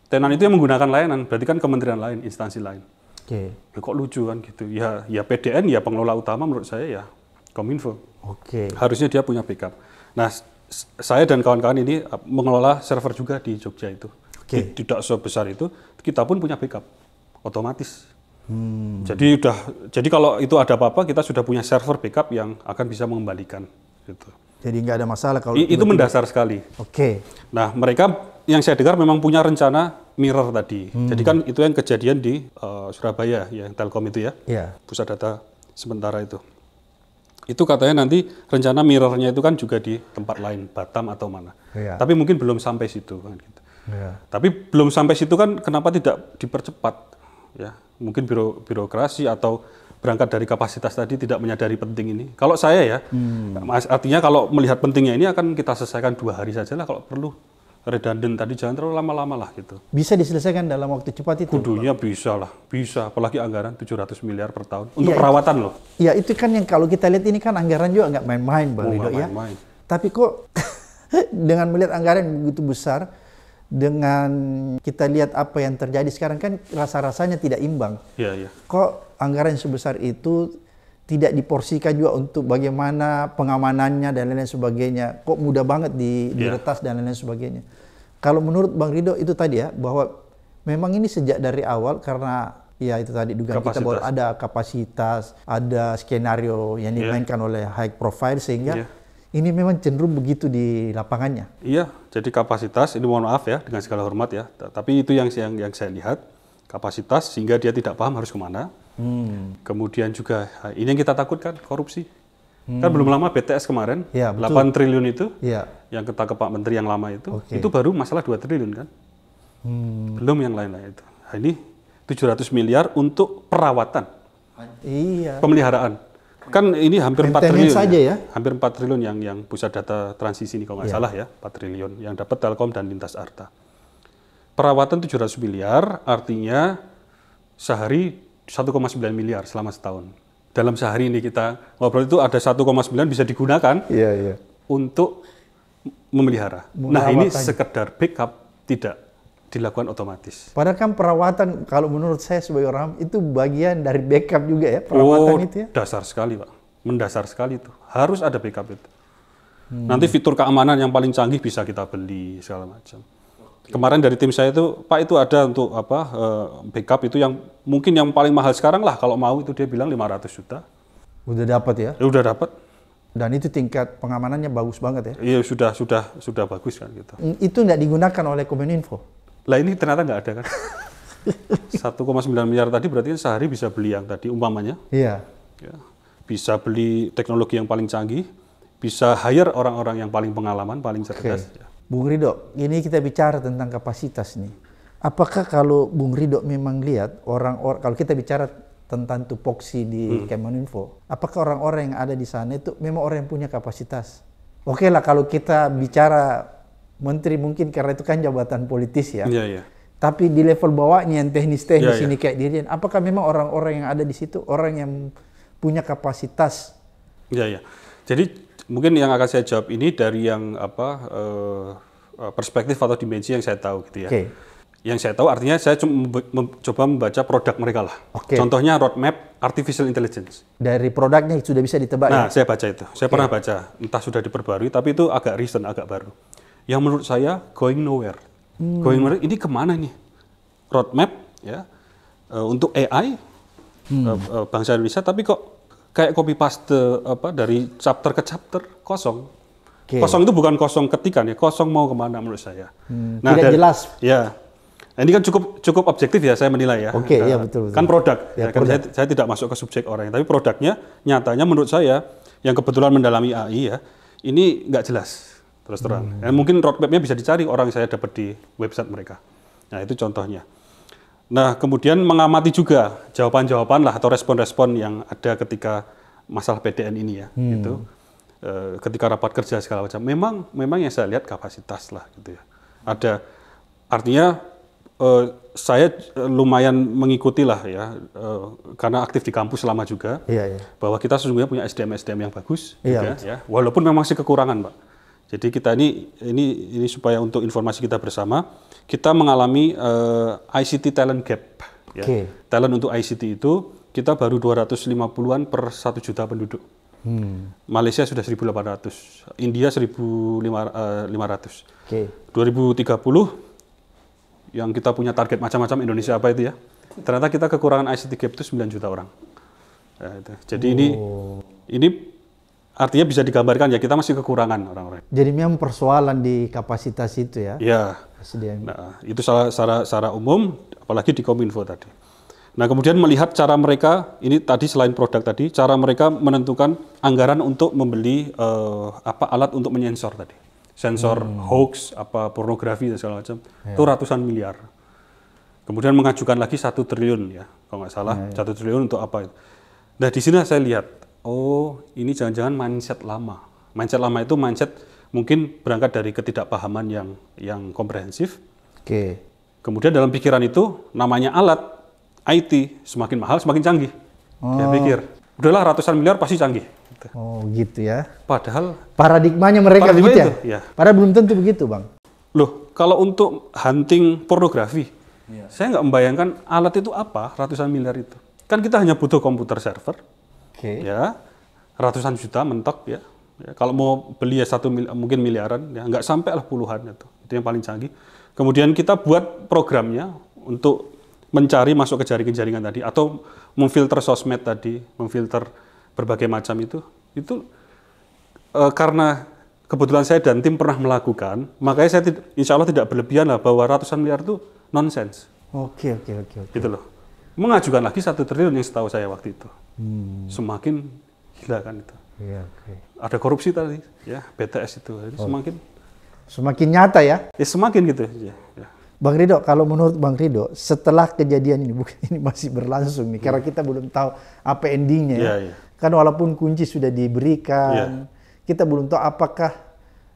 Tenan itu yang menggunakan layanan, berarti kan kementerian lain, instansi lain. Okay. kok lucu kan gitu. Ya ya PDN ya pengelola utama menurut saya ya Kominfo. Okay. Harusnya dia punya backup. Nah, saya dan kawan-kawan ini eh, mengelola server juga di Jogja itu okay. tidak sebesar itu, kita pun punya backup otomatis. Hmm. Jadi udah, jadi kalau itu ada apa-apa, kita sudah punya server backup yang akan bisa mengembalikan. Gitu. Jadi nggak ada masalah kalau I, itu mendasar sekali. Oke. Okay. Nah mereka yang saya dengar memang punya rencana mirror tadi. Hmm. Jadi kan itu yang kejadian di uh, Surabaya, ya Telkom itu ya, yeah. pusat data sementara itu. Itu katanya nanti rencana mirrornya itu kan juga di tempat lain, Batam atau mana. Yeah. Tapi mungkin belum sampai situ. Kan, gitu. Ya. Tapi belum sampai situ kan kenapa tidak dipercepat? Ya, mungkin biro birokrasi atau berangkat dari kapasitas tadi tidak menyadari penting ini. Kalau saya ya, hmm. artinya kalau melihat pentingnya ini akan kita selesaikan dua hari saja lah kalau perlu redundant tadi jangan terlalu lama-lama lah gitu. Bisa diselesaikan dalam waktu cepat itu? Kudunya bisa lah, bisa. Apalagi anggaran 700 miliar per tahun untuk ya, perawatan itu, loh. Ya itu kan yang kalau kita lihat ini kan anggaran juga nggak main-main Bang oh, ya. Main -main. Tapi kok dengan melihat anggaran begitu besar, dengan kita lihat apa yang terjadi sekarang kan rasa-rasanya tidak imbang. Iya, iya. Kok anggaran sebesar itu tidak diporsikan juga untuk bagaimana pengamanannya dan lain-lain sebagainya. Kok mudah banget di, iya. diretas dan lain-lain sebagainya. Kalau menurut Bang Rido itu tadi ya bahwa memang ini sejak dari awal karena ya itu tadi dugaan kita bahwa ada kapasitas, ada skenario yang iya. dimainkan yeah. oleh high profile sehingga yeah ini memang cenderung begitu di lapangannya. Iya, jadi kapasitas ini mohon maaf ya dengan segala hormat ya, tapi itu yang yang, yang saya lihat kapasitas sehingga dia tidak paham harus kemana. Hmm. Kemudian juga ini yang kita takutkan korupsi. Kan hmm. Kan belum lama BTS kemarin ya, 8 triliun itu ya. yang kita ke Pak Menteri yang lama itu, okay. itu baru masalah 2 triliun kan. Hmm. Belum yang lain-lain itu. Nah, ini 700 miliar untuk perawatan. Iya. Pemeliharaan kan ini hampir empat triliun ya. saja ya. Hampir empat triliun yang yang pusat data transisi ini kalau nggak ya. salah ya, empat triliun yang dapat Telkom dan Lintas Arta. Perawatan 700 miliar artinya sehari 1,9 miliar selama setahun. Dalam sehari ini kita ngobrol itu ada 1,9 bisa digunakan ya, ya. untuk memelihara. Nah, ini sekedar backup tidak dilakukan otomatis. Padahal kan perawatan kalau menurut saya sebagai orang itu bagian dari backup juga ya perawatan oh, itu ya. dasar sekali pak, mendasar sekali itu harus ada backup itu. Hmm. Nanti fitur keamanan yang paling canggih bisa kita beli segala macam. Okay. Kemarin dari tim saya itu pak itu ada untuk apa eh, backup itu yang mungkin yang paling mahal sekarang lah kalau mau itu dia bilang 500 juta. Udah dapat ya? ya udah dapat. Dan itu tingkat pengamanannya bagus banget ya? Iya sudah sudah sudah bagus kan gitu. Hmm, itu tidak digunakan oleh Kominfo? Lah ini ternyata nggak ada kan. 1,9 miliar tadi berarti sehari bisa beli yang tadi umpamanya. Iya. Ya. Bisa beli teknologi yang paling canggih, bisa hire orang-orang yang paling pengalaman, paling cerdas. Okay. Ya. Bung Ridho, ini kita bicara tentang kapasitas nih. Apakah kalau Bung Ridho memang lihat orang-orang kalau kita bicara tentang tupoksi di hmm. Kemeninfo, apakah orang-orang yang ada di sana itu memang orang yang punya kapasitas? Oke okay lah kalau kita bicara menteri mungkin karena itu kan jabatan politis ya. Yeah, yeah. Tapi di level bawahnya yang teknis-teknis yeah, iya. ini kayak dirjen, apakah memang orang-orang yang ada di situ orang yang punya kapasitas? Ya yeah, ya. Yeah. Jadi mungkin yang akan saya jawab ini dari yang apa uh, perspektif atau dimensi yang saya tahu gitu ya. Okay. Yang saya tahu artinya saya coba membaca produk mereka lah. Okay. Contohnya roadmap artificial intelligence. Dari produknya sudah bisa ditebak. Nah, ya? saya baca itu. Saya okay. pernah baca, entah sudah diperbarui, tapi itu agak recent, agak baru yang menurut saya going nowhere. Hmm. Going nowhere ini kemana ini Roadmap ya uh, untuk AI hmm. uh, uh, bangsa Indonesia, tapi kok kayak copy paste apa dari chapter ke chapter kosong. Okay. Kosong itu bukan kosong ketikan ya, kosong mau kemana menurut saya. Hmm. Nah, Tidak dari, jelas. Ya, nah, ini kan cukup cukup objektif ya saya menilai ya. Oke, okay, iya betul, betul. Kan produk. Ya, ya kan produk. saya, saya tidak masuk ke subjek orang, tapi produknya nyatanya menurut saya yang kebetulan mendalami AI ya, ini nggak jelas terus terang. Hmm. Ya, mungkin roadmapnya bisa dicari orang saya dapat di website mereka. Nah itu contohnya. Nah kemudian mengamati juga jawaban-jawaban lah atau respon-respon yang ada ketika masalah PDN ini ya, hmm. itu E, eh, ketika rapat kerja segala macam. Memang memang yang saya lihat kapasitas lah gitu ya. Ada artinya e, saya eh, lumayan mengikuti lah ya e, karena aktif di kampus selama juga. Iya, iya. Bahwa kita sesungguhnya punya SDM-SDM yang bagus, iya, juga, ya. Walaupun memang masih kekurangan, pak jadi kita ini ini ini supaya untuk informasi kita bersama, kita mengalami uh, eh, ICT talent gap. Ya. Okay. Talent untuk ICT itu kita baru 250-an per 1 juta penduduk. Hmm. Malaysia sudah 1.800, India 1.500. Okay. 2030 yang kita punya target macam-macam Indonesia apa itu ya? Ternyata kita kekurangan ICT gap itu 9 juta orang. Nah, itu. Jadi oh. ini ini artinya bisa digambarkan ya kita masih kekurangan orang-orang. Jadi memang persoalan di kapasitas itu ya. Iya. Nah, itu secara, secara, secara umum, apalagi di Kominfo tadi. Nah, kemudian melihat cara mereka, ini tadi selain produk tadi, cara mereka menentukan anggaran untuk membeli uh, apa alat untuk menyensor tadi. Sensor hmm. hoax, apa pornografi dan segala macam. Ya. Itu ratusan miliar. Kemudian mengajukan lagi satu triliun ya, kalau nggak salah, satu ya, ya. triliun untuk apa itu. Nah, di sini saya lihat oh ini jangan-jangan mindset lama. Mindset lama itu mindset mungkin berangkat dari ketidakpahaman yang yang komprehensif. Oke. Okay. Kemudian dalam pikiran itu namanya alat IT semakin mahal semakin canggih. Oh. Dia pikir udahlah ratusan miliar pasti canggih. Oh gitu ya. Padahal paradigmanya mereka paradigma begitu ya? itu, ya? ya. Padahal belum tentu begitu bang. Loh kalau untuk hunting pornografi, ya. saya nggak membayangkan alat itu apa ratusan miliar itu. Kan kita hanya butuh komputer server, okay. ya ratusan juta mentok ya. ya kalau mau beli ya satu mili mungkin miliaran, ya nggak sampai lah puluhan itu. Itu yang paling canggih. Kemudian kita buat programnya untuk mencari masuk ke jaringan-jaringan tadi atau memfilter sosmed tadi, memfilter berbagai macam itu. Itu e, karena kebetulan saya dan tim pernah melakukan, makanya saya insya Allah tidak berlebihan lah bahwa ratusan miliar itu nonsense. Oke, okay, oke, oke. Okay, Gitu loh mengajukan lagi satu triliun yang setahu saya waktu itu. Hmm. Semakin gila kan itu. Ya, okay. Ada korupsi tadi, ya BTS itu oh. semakin semakin nyata ya. Ya semakin gitu. Ya, ya. Bang Rido, kalau menurut Bang Rido, setelah kejadian ini, bukan ini masih berlangsung nih, hmm. karena ya. kita belum tahu apa endingnya. Ya. ya, ya. Kan walaupun kunci sudah diberikan, ya. kita belum tahu apakah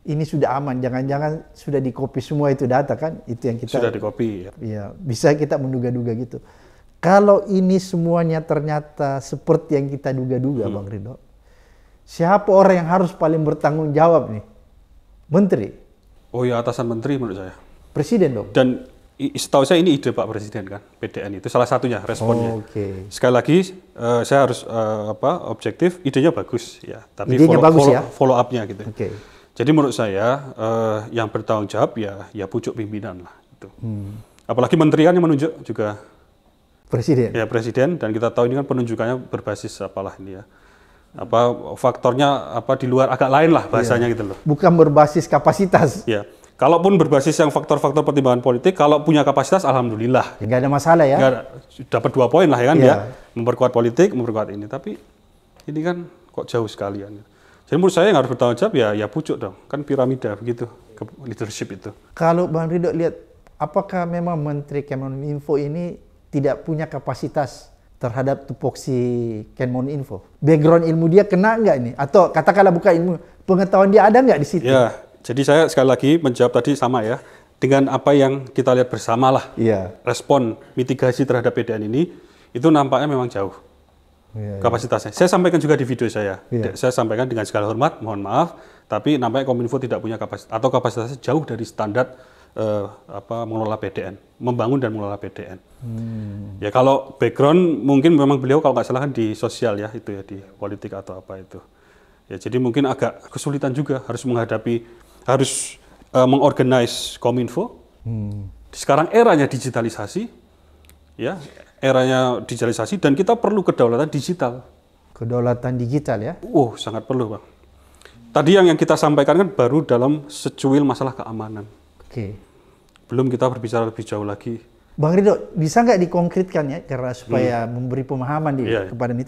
ini sudah aman. Jangan-jangan sudah dikopi semua itu data kan? Itu yang kita sudah dikopi. Ya. ya bisa kita menduga-duga gitu. Kalau ini semuanya ternyata seperti yang kita duga-duga, hmm. Bang Ridho, siapa orang yang harus paling bertanggung jawab nih? Menteri. Oh ya, atasan menteri menurut saya. Presiden dong. Dan setahu saya ini ide Pak Presiden kan, PDN itu salah satunya responnya. Oh, okay. Sekali lagi, uh, saya harus uh, apa objektif, idenya bagus ya, tapi idenya follow, bagus, follow, ya? follow up-nya gitu. Okay. Jadi menurut saya uh, yang bertanggung jawab ya ya pucuk pimpinan lah itu. Hmm. Apalagi menteri kan yang menunjuk juga Presiden. Ya presiden dan kita tahu ini kan penunjukannya berbasis apalah ini ya apa faktornya apa di luar agak lain lah iya. bahasanya ya. gitu loh. Bukan berbasis kapasitas. Ya. Kalaupun berbasis yang faktor-faktor pertimbangan politik, kalau punya kapasitas alhamdulillah. Enggak ada masalah ya. dapat dua poin lah ya kan ya, dia memperkuat politik, memperkuat ini. Tapi ini kan kok jauh sekalian. Ya Jadi menurut saya yang harus bertanggung jawab ya ya pucuk dong. Kan piramida begitu leadership itu. Kalau Bang Ridho lihat apakah memang Menteri Kemeninfo ini tidak punya kapasitas terhadap tupoksi Kenmon Info. Background ilmu dia kena nggak ini? Atau katakanlah bukan ilmu, pengetahuan dia ada nggak di situ? Ya, jadi saya sekali lagi menjawab tadi sama ya. Dengan apa yang kita lihat bersamalah, ya. respon mitigasi terhadap PDN ini, itu nampaknya memang jauh ya, kapasitasnya. Ya. Saya sampaikan juga di video saya. Ya. Saya sampaikan dengan segala hormat, mohon maaf, tapi nampaknya Kominfo tidak punya kapasitas atau kapasitasnya jauh dari standar uh, apa mengelola PDN, membangun dan mengelola PDN. Hmm. Ya kalau background mungkin memang beliau kalau nggak salah kan di sosial ya itu ya di politik atau apa itu. Ya jadi mungkin agak kesulitan juga harus menghadapi harus uh, mengorganize kominfo. Hmm. Sekarang eranya digitalisasi, ya eranya digitalisasi dan kita perlu kedaulatan digital. Kedaulatan digital ya? Oh sangat perlu pak. Tadi yang yang kita sampaikan kan baru dalam secuil masalah keamanan. Oke. Belum kita berbicara lebih jauh lagi. Bang Ridho, bisa nggak dikonkretkan ya karena supaya hmm. memberi pemahaman di, yeah, iya. kepada ini.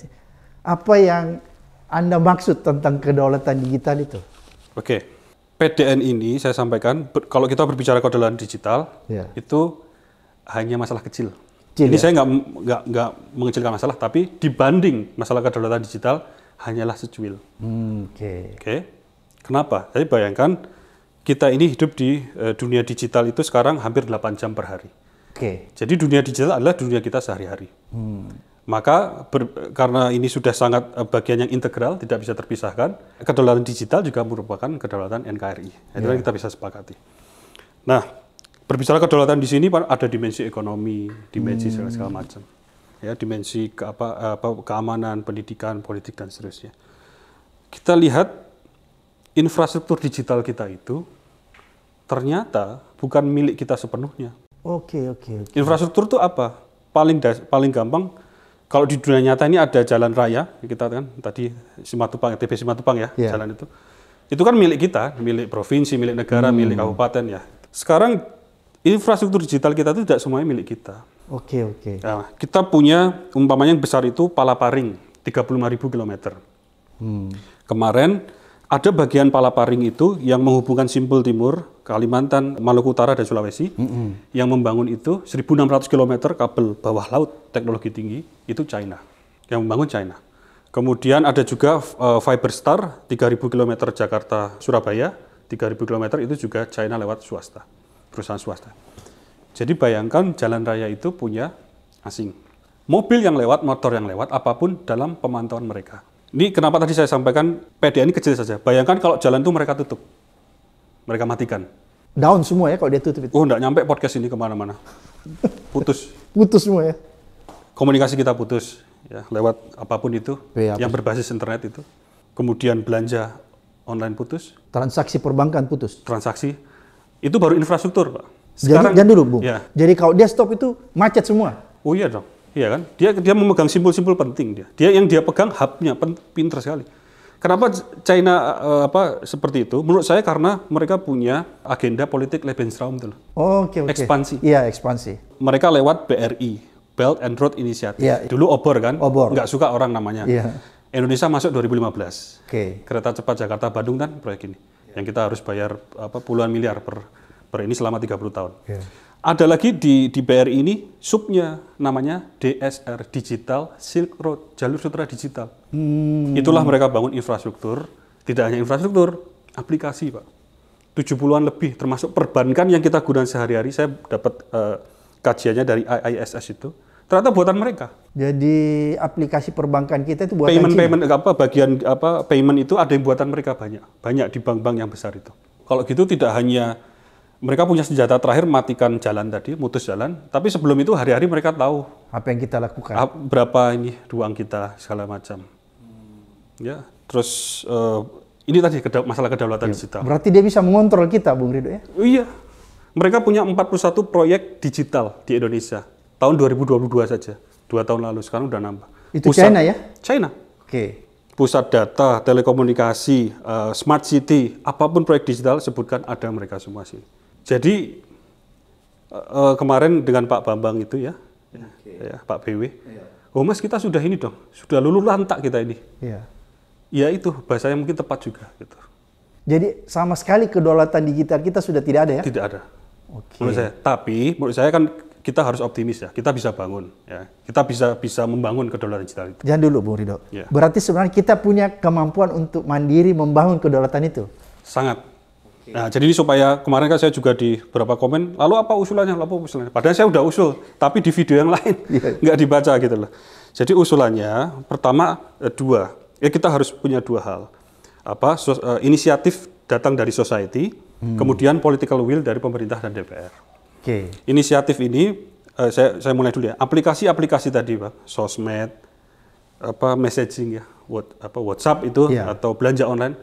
Apa yang Anda maksud tentang kedaulatan digital itu? Oke. Okay. PDN ini saya sampaikan ber, kalau kita berbicara kedaulatan digital yeah. itu hanya masalah kecil. kecil ini ya? saya nggak nggak nggak mengecilkan masalah tapi dibanding masalah kedaulatan digital hanyalah secuil. Oke. Hmm, Oke. Okay. Okay? Kenapa? Jadi bayangkan kita ini hidup di uh, dunia digital itu sekarang hampir 8 jam per hari. Oke. Okay. Jadi dunia digital adalah dunia kita sehari-hari. Hmm. Maka ber, karena ini sudah sangat eh, bagian yang integral, tidak bisa terpisahkan, kedaulatan digital juga merupakan kedaulatan NKRI. Itu yeah. Ya. kita bisa sepakati. Nah, berbicara kedaulatan di sini ada dimensi ekonomi, dimensi hmm. segala, segala hmm. macam. Ya, dimensi ke apa, apa keamanan, pendidikan, politik dan seterusnya. Kita lihat infrastruktur digital kita itu ternyata bukan milik kita sepenuhnya. Oke, okay, oke. Okay, okay. Infrastruktur itu apa? Paling das paling gampang kalau di dunia nyata ini ada jalan raya, kita kan tadi Simatupang, TB Simatupang ya, yeah. jalan itu. Itu kan milik kita, milik provinsi, milik negara, hmm. milik kabupaten ya. Sekarang infrastruktur digital kita itu tidak semuanya milik kita. Oke, okay, oke. Okay. Nah, kita punya umpamanya yang besar itu Palaparing, 35.000 km. Hmm. Kemarin ada bagian Palaparing itu yang menghubungkan Simpul Timur, Kalimantan, Maluku Utara, dan Sulawesi. Mm -hmm. Yang membangun itu 1.600 km kabel bawah laut teknologi tinggi itu China. Yang membangun China. Kemudian ada juga uh, eh, Fiber Star 3.000 km Jakarta Surabaya, 3.000 km itu juga China lewat swasta, perusahaan swasta. Jadi bayangkan jalan raya itu punya asing. Mobil yang lewat, motor yang lewat, apapun dalam pemantauan mereka. Ini kenapa tadi saya sampaikan PDA ini kecil saja. Bayangkan kalau jalan itu mereka tutup. Mereka matikan. Down semua ya kalau dia tutup itu. Oh, enggak nyampe podcast ini kemana-mana. Putus. putus semua ya. Komunikasi kita putus. ya Lewat apapun itu. Ya, yang berbasis internet itu. Kemudian belanja online putus. Transaksi perbankan putus. Transaksi. Itu baru infrastruktur, Pak. Sekarang, jangan, jangan dulu, Bung. Ya. Jadi kalau dia stop itu macet semua. Oh iya dong. Iya kan? Dia dia memegang simbol-simbol penting dia. Dia yang dia pegang hubnya pinter sekali. Kenapa China uh, apa seperti itu? Menurut saya karena mereka punya agenda politik Lebensraum itu. Oh, oke okay, okay. Ekspansi. Iya, ekspansi. Mereka lewat BRI, Belt and Road Initiative. Yeah. Dulu obor kan? Obor. Nggak suka orang namanya. Iya. Yeah. Indonesia masuk 2015. Oke. Okay. Kereta cepat Jakarta Bandung kan proyek ini. Yeah. Yang kita harus bayar apa puluhan miliar per per ini selama 30 tahun. Yeah. Ada lagi di, di BRI ini subnya namanya DSR Digital Silk Road Jalur Sutra Digital. Hmm. Itulah mereka bangun infrastruktur, tidak hanya infrastruktur, aplikasi pak. 70-an lebih termasuk perbankan yang kita gunakan sehari-hari. Saya dapat uh, kajiannya dari IISS itu. Ternyata buatan mereka. Jadi aplikasi perbankan kita itu buatan payment payment apa bagian apa payment itu ada yang buatan mereka banyak. Banyak di bank-bank yang besar itu. Kalau gitu tidak hanya mereka punya senjata terakhir matikan jalan tadi, mutus jalan. Tapi sebelum itu hari-hari mereka tahu apa yang kita lakukan, berapa ini ruang kita segala macam. Hmm. Ya, terus uh, ini tadi masalah kedaulatan ya, digital. Berarti dia bisa mengontrol kita, Bung Ridho ya? Iya. Mereka punya 41 proyek digital di Indonesia tahun 2022 saja, dua tahun lalu sekarang udah nambah. Itu Pusat, China ya? China. Oke. Okay. Pusat data, telekomunikasi, uh, smart city, apapun proyek digital sebutkan ada mereka semua sih. Jadi uh, kemarin dengan Pak Bambang itu ya, okay. ya Pak BW, yeah. oh mas kita sudah ini dong, sudah luluh lantak kita ini. Yeah. Ya itu bahasanya mungkin tepat juga gitu. Jadi sama sekali kedaulatan digital kita sudah tidak ada ya? Tidak ada. Okay. Menurut saya. Tapi menurut saya kan kita harus optimis ya. Kita bisa bangun ya. Kita bisa bisa membangun kedaulatan digital itu. Jangan dulu Bung Ridho. Yeah. Berarti sebenarnya kita punya kemampuan untuk mandiri membangun kedaulatan itu. Sangat Nah, jadi supaya kemarin kan saya juga di beberapa komen, lalu apa usulannya? Lalu usulannya? Padahal saya udah usul, tapi di video yang lain yeah. nggak dibaca gitu loh. Jadi usulannya pertama eh, dua, ya kita harus punya dua hal. Apa so, uh, eh, inisiatif datang dari society, hmm. kemudian political will dari pemerintah dan DPR. Oke. Okay. Inisiatif ini uh, saya saya mulai dulu ya. Aplikasi-aplikasi tadi, Pak, sosmed, apa messaging ya, what, apa WhatsApp itu yeah. atau belanja online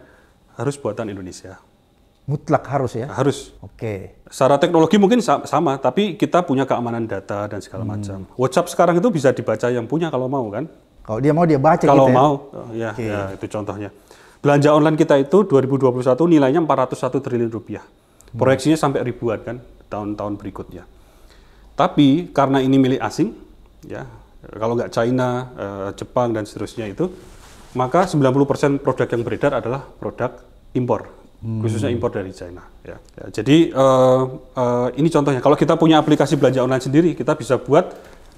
harus buatan Indonesia. Mutlak harus ya? Harus. Oke. Okay. Secara teknologi mungkin sama, tapi kita punya keamanan data dan segala hmm. macam. WhatsApp sekarang itu bisa dibaca yang punya kalau mau kan? Kalau dia mau dia baca Kalau gitu ya? mau, ya? Oh, ya, okay. ya itu contohnya. Belanja online kita itu 2021 nilainya 401 triliun rupiah. Hmm. Proyeksinya hmm. sampai ribuan kan tahun-tahun berikutnya. Tapi karena ini milik asing, ya kalau nggak China, eh, Jepang dan seterusnya itu, maka 90% produk yang beredar adalah produk impor hmm. khususnya impor dari China. Ya. Ya, jadi uh, uh, ini contohnya. Kalau kita punya aplikasi belanja online sendiri, kita bisa buat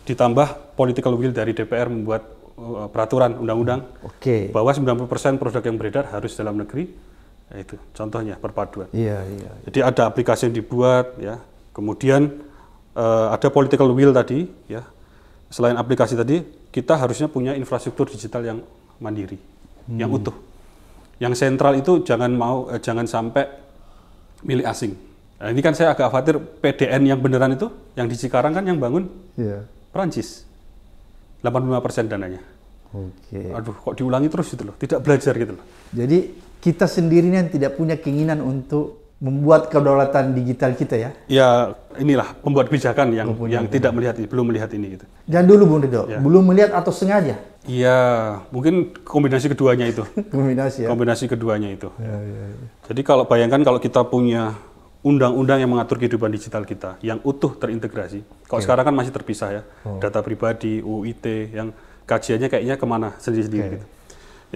ditambah political will dari DPR membuat uh, peraturan undang-undang hmm, okay. bahwa 90% produk yang beredar harus dalam negeri. Ya, itu contohnya perpaduan. Iya, iya. Jadi ada aplikasi yang dibuat, ya. Kemudian uh, ada political will tadi, ya. Selain aplikasi tadi, kita harusnya punya infrastruktur digital yang mandiri, hmm. yang utuh yang sentral itu jangan mau eh, jangan sampai milik asing. Nah, ini kan saya agak khawatir PDN yang beneran itu yang di Cikarang kan yang bangun yeah. Perancis. 85% dananya. Oke. Okay. Aduh, kok diulangi terus gitu loh. Tidak belajar gitu loh. Jadi kita sendiri yang tidak punya keinginan untuk membuat kedaulatan digital kita ya? Ya, inilah pembuat kebijakan yang yang tidak melihat ini belum melihat ini gitu. Dan dulu Bung Ridho, ya. belum melihat atau sengaja? Iya, mungkin kombinasi keduanya itu. kombinasi ya. Kombinasi keduanya itu. Ya, ya, ya. Jadi kalau bayangkan kalau kita punya undang-undang yang mengatur kehidupan digital kita yang utuh terintegrasi. Kalau okay. Ya. sekarang kan masih terpisah ya, oh. data pribadi, UIT yang kajiannya kayaknya kemana sendiri-sendiri okay. gitu.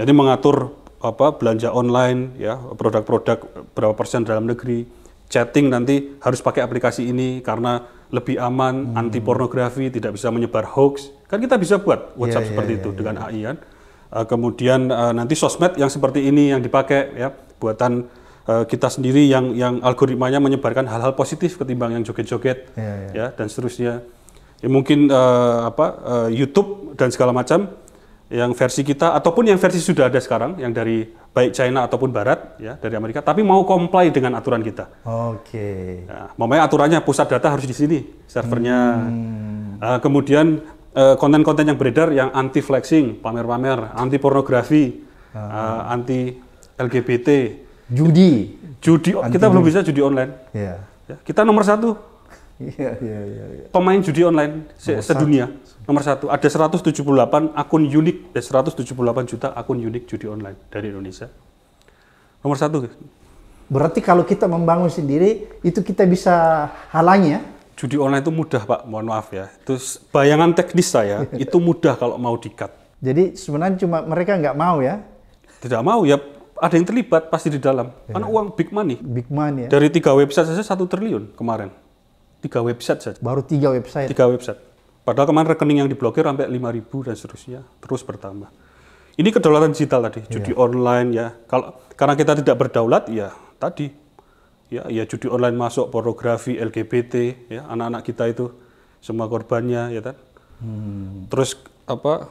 Jadi mengatur apa belanja online ya produk-produk berapa persen dalam negeri chatting nanti harus pakai aplikasi ini karena lebih aman hmm. anti pornografi tidak bisa menyebar hoax kan kita bisa buat iya, WhatsApp yeah, seperti yeah, itu yeah, dengan yeah. AI kan uh, kemudian uh, nanti sosmed yang seperti ini yang dipakai ya buatan uh, kita sendiri yang yang algoritmanya menyebarkan hal-hal positif ketimbang yang joget-joget yeah, yeah. ya dan seterusnya ya, mungkin uh, apa uh, YouTube dan segala macam yang versi kita ataupun yang versi sudah ada sekarang yang dari baik China ataupun Barat ya dari Amerika tapi mau comply dengan aturan kita. Oke. Ya, okay. Nah, mamanya aturannya pusat data harus di sini servernya. Hmm. Uh, kemudian eh, konten-konten uh, yang beredar yang ah. eh, anti flexing, pamer-pamer, anti pornografi, uh. Uh, anti LGBT, judi, judi anti kita belum bisa judi online. Yeah. Ya, kita nomor satu Iya, iya, iya, iya. Pemain judi online se nomor sedunia satu. nomor satu. Ada 178 akun unik, ada 178 juta akun unik judi online dari Indonesia. Nomor satu. Berarti kalau kita membangun sendiri, itu kita bisa halangi ya? Judi online itu mudah, Pak. Mohon maaf ya. Terus bayangan teknis saya itu mudah kalau mau dikat. Jadi sebenarnya cuma mereka nggak mau ya? Tidak mau ya. Ada yang terlibat pasti di dalam. Ya. Karena uang big money. Big money ya. Dari tiga website saja satu triliun kemarin tiga website saja. Baru tiga website. Tiga website. Padahal kemarin rekening yang diblokir sampai lima ribu dan seterusnya terus bertambah. Ini kedaulatan digital tadi, iya. judi online ya. Kalau karena kita tidak berdaulat ya tadi ya ya judi online masuk pornografi LGBT ya anak-anak kita itu semua korbannya ya kan. Hmm. Terus apa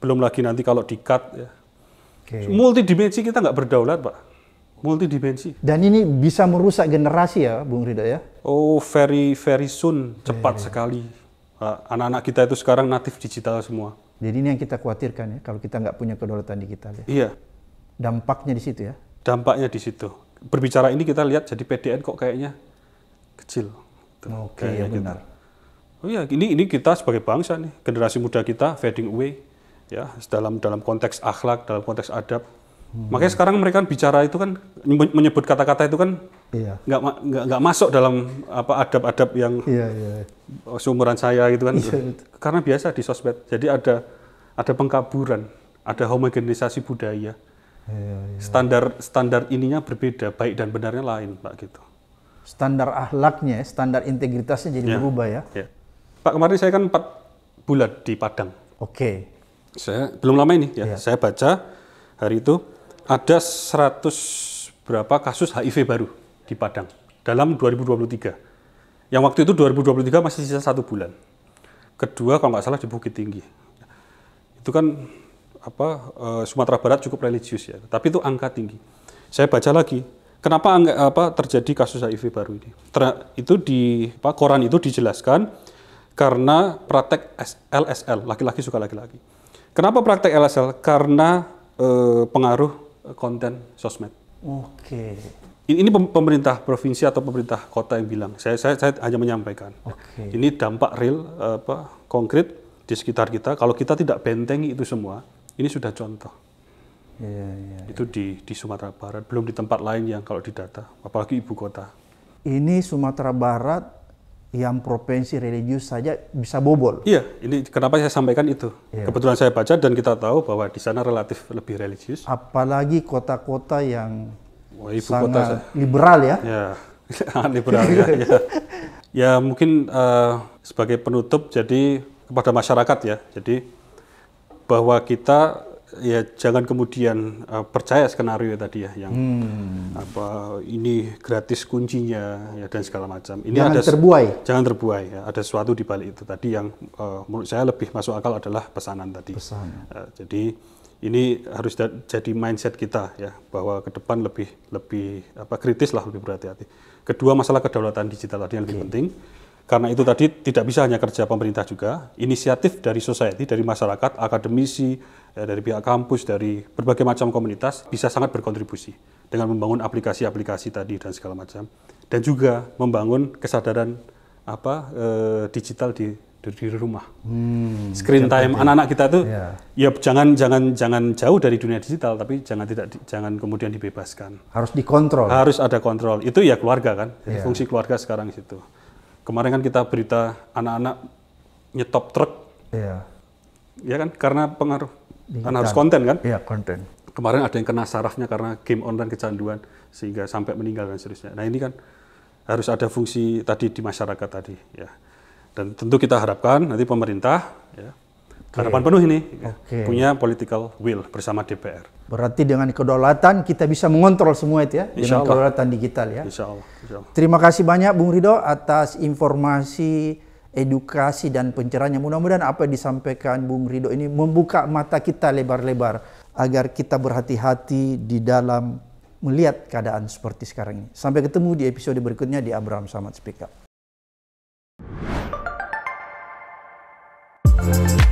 belum lagi nanti kalau di dikat ya. Okay. Multidimensi kita nggak berdaulat, Pak multidimensi. Dan ini bisa merusak generasi ya, Bung Rida ya? Oh, very very soon, cepat yeah. sekali. Ah, anak-anak kita itu sekarang natif digital semua. Jadi ini yang kita khawatirkan ya, kalau kita nggak punya kedaulatan digital ya. Iya. Dampaknya di situ ya? Dampaknya di situ. Berbicara ini kita lihat jadi PDN kok kayaknya kecil. Gitu. Oke, okay, ya iya gitu. benar. Kita. Oh iya, ini ini kita sebagai bangsa nih, generasi muda kita fading away ya dalam dalam konteks akhlak, dalam konteks adab Hmm. Makanya sekarang mereka kan bicara itu kan menyebut kata-kata itu kan iya. nggak iya. nggak masuk dalam apa adab-adab yang iya, iya. seumuran saya gitu kan. Iya, Karena biasa di sosmed. Jadi ada ada pengkaburan, ada homogenisasi budaya. Iya, iya. Standar standar ininya berbeda, baik dan benarnya lain, Pak gitu. Standar ahlaknya, standar integritasnya jadi iya. berubah ya. Iya. Pak kemarin saya kan empat bulan di Padang. Oke. Okay. Saya belum lama ini ya. Iya. Saya baca hari itu ada 100 berapa kasus HIV baru di Padang dalam 2023. Yang waktu itu 2023 masih sisa satu bulan. Kedua kalau nggak salah di Bukit Tinggi. Itu kan apa eh, Sumatera Barat cukup religius ya, tapi itu angka tinggi. Saya baca lagi, kenapa angka, apa terjadi kasus HIV baru ini? Ter, itu di apa, koran itu dijelaskan karena praktek LSL, laki-laki suka laki-laki. Kenapa praktek LSL? Karena eh, pengaruh konten sosmed. Oke. Okay. Ini pemerintah provinsi atau pemerintah kota yang bilang. Saya saya, saya hanya menyampaikan. Okay. Ini dampak real apa konkret di sekitar kita. Kalau kita tidak bentengi itu semua, ini sudah contoh. Yeah, yeah, iya. itu di di Sumatera Barat belum di tempat lain yang kalau didata, apalagi ibu kota. Ini Sumatera Barat yang provinsi religius saja bisa bobol. Iya, ini kenapa saya sampaikan itu. Iya. Kebetulan saya baca dan kita tahu bahwa di sana relatif lebih religius. Apalagi kota-kota yang Wah, ibu sangat kota liberal ya. Ya, liberal ya. ya. Ya mungkin uh, sebagai penutup jadi kepada masyarakat ya. Jadi bahwa kita ya jangan kemudian uh, percaya skenario tadi ya yang hmm. apa ini gratis kuncinya ya dan segala macam. Ini jangan ada terbuai. Jangan terbuai ya. Ada sesuatu di balik itu tadi yang uh, menurut saya lebih masuk akal adalah pesanan tadi. Pesan. Uh, eh, jadi ini harus jadi mindset kita ya bahwa ke depan lebih lebih apa kritis lah lebih berhati-hati. Kedua masalah kedaulatan digital tadi yang okay. lebih penting karena itu tadi tidak bisa hanya kerja pemerintah juga, inisiatif dari society, dari masyarakat, akademisi, eh, dari pihak kampus, dari berbagai macam komunitas bisa sangat berkontribusi dengan membangun aplikasi-aplikasi tadi dan segala macam, dan juga membangun kesadaran apa e, digital di di rumah. Hmm, Screen time anak-anak kita itu yeah. Iya. ya jangan jangan jangan jauh dari dunia digital tapi jangan tidak jangan kemudian dibebaskan. Harus dikontrol. Harus ada kontrol. Itu ya keluarga kan. Jadi yeah. fungsi keluarga sekarang situ. Kemarin kan kita berita anak-anak nyetop truk. Iya. Iya kan? Karena pengaruh Digital. karena harus konten kan? Iya, konten. Kemarin ada yang kena sarafnya karena game online kecanduan sehingga sampai meninggal dan seterusnya. Nah, ini kan harus ada fungsi tadi di masyarakat tadi ya. Dan tentu kita harapkan nanti pemerintah ya harapan penuh ini okay. punya political will bersama DPR. Berarti dengan kedaulatan kita bisa mengontrol semua itu ya Insya dengan Allah. kedaulatan digital ya. Insya Allah. Insya Allah. Terima kasih banyak Bung Rido atas informasi edukasi dan pencerahannya. Mudah-mudahan apa yang disampaikan Bung Rido ini membuka mata kita lebar-lebar agar kita berhati-hati di dalam melihat keadaan seperti sekarang ini. Sampai ketemu di episode berikutnya di Abraham Samad Speak Up.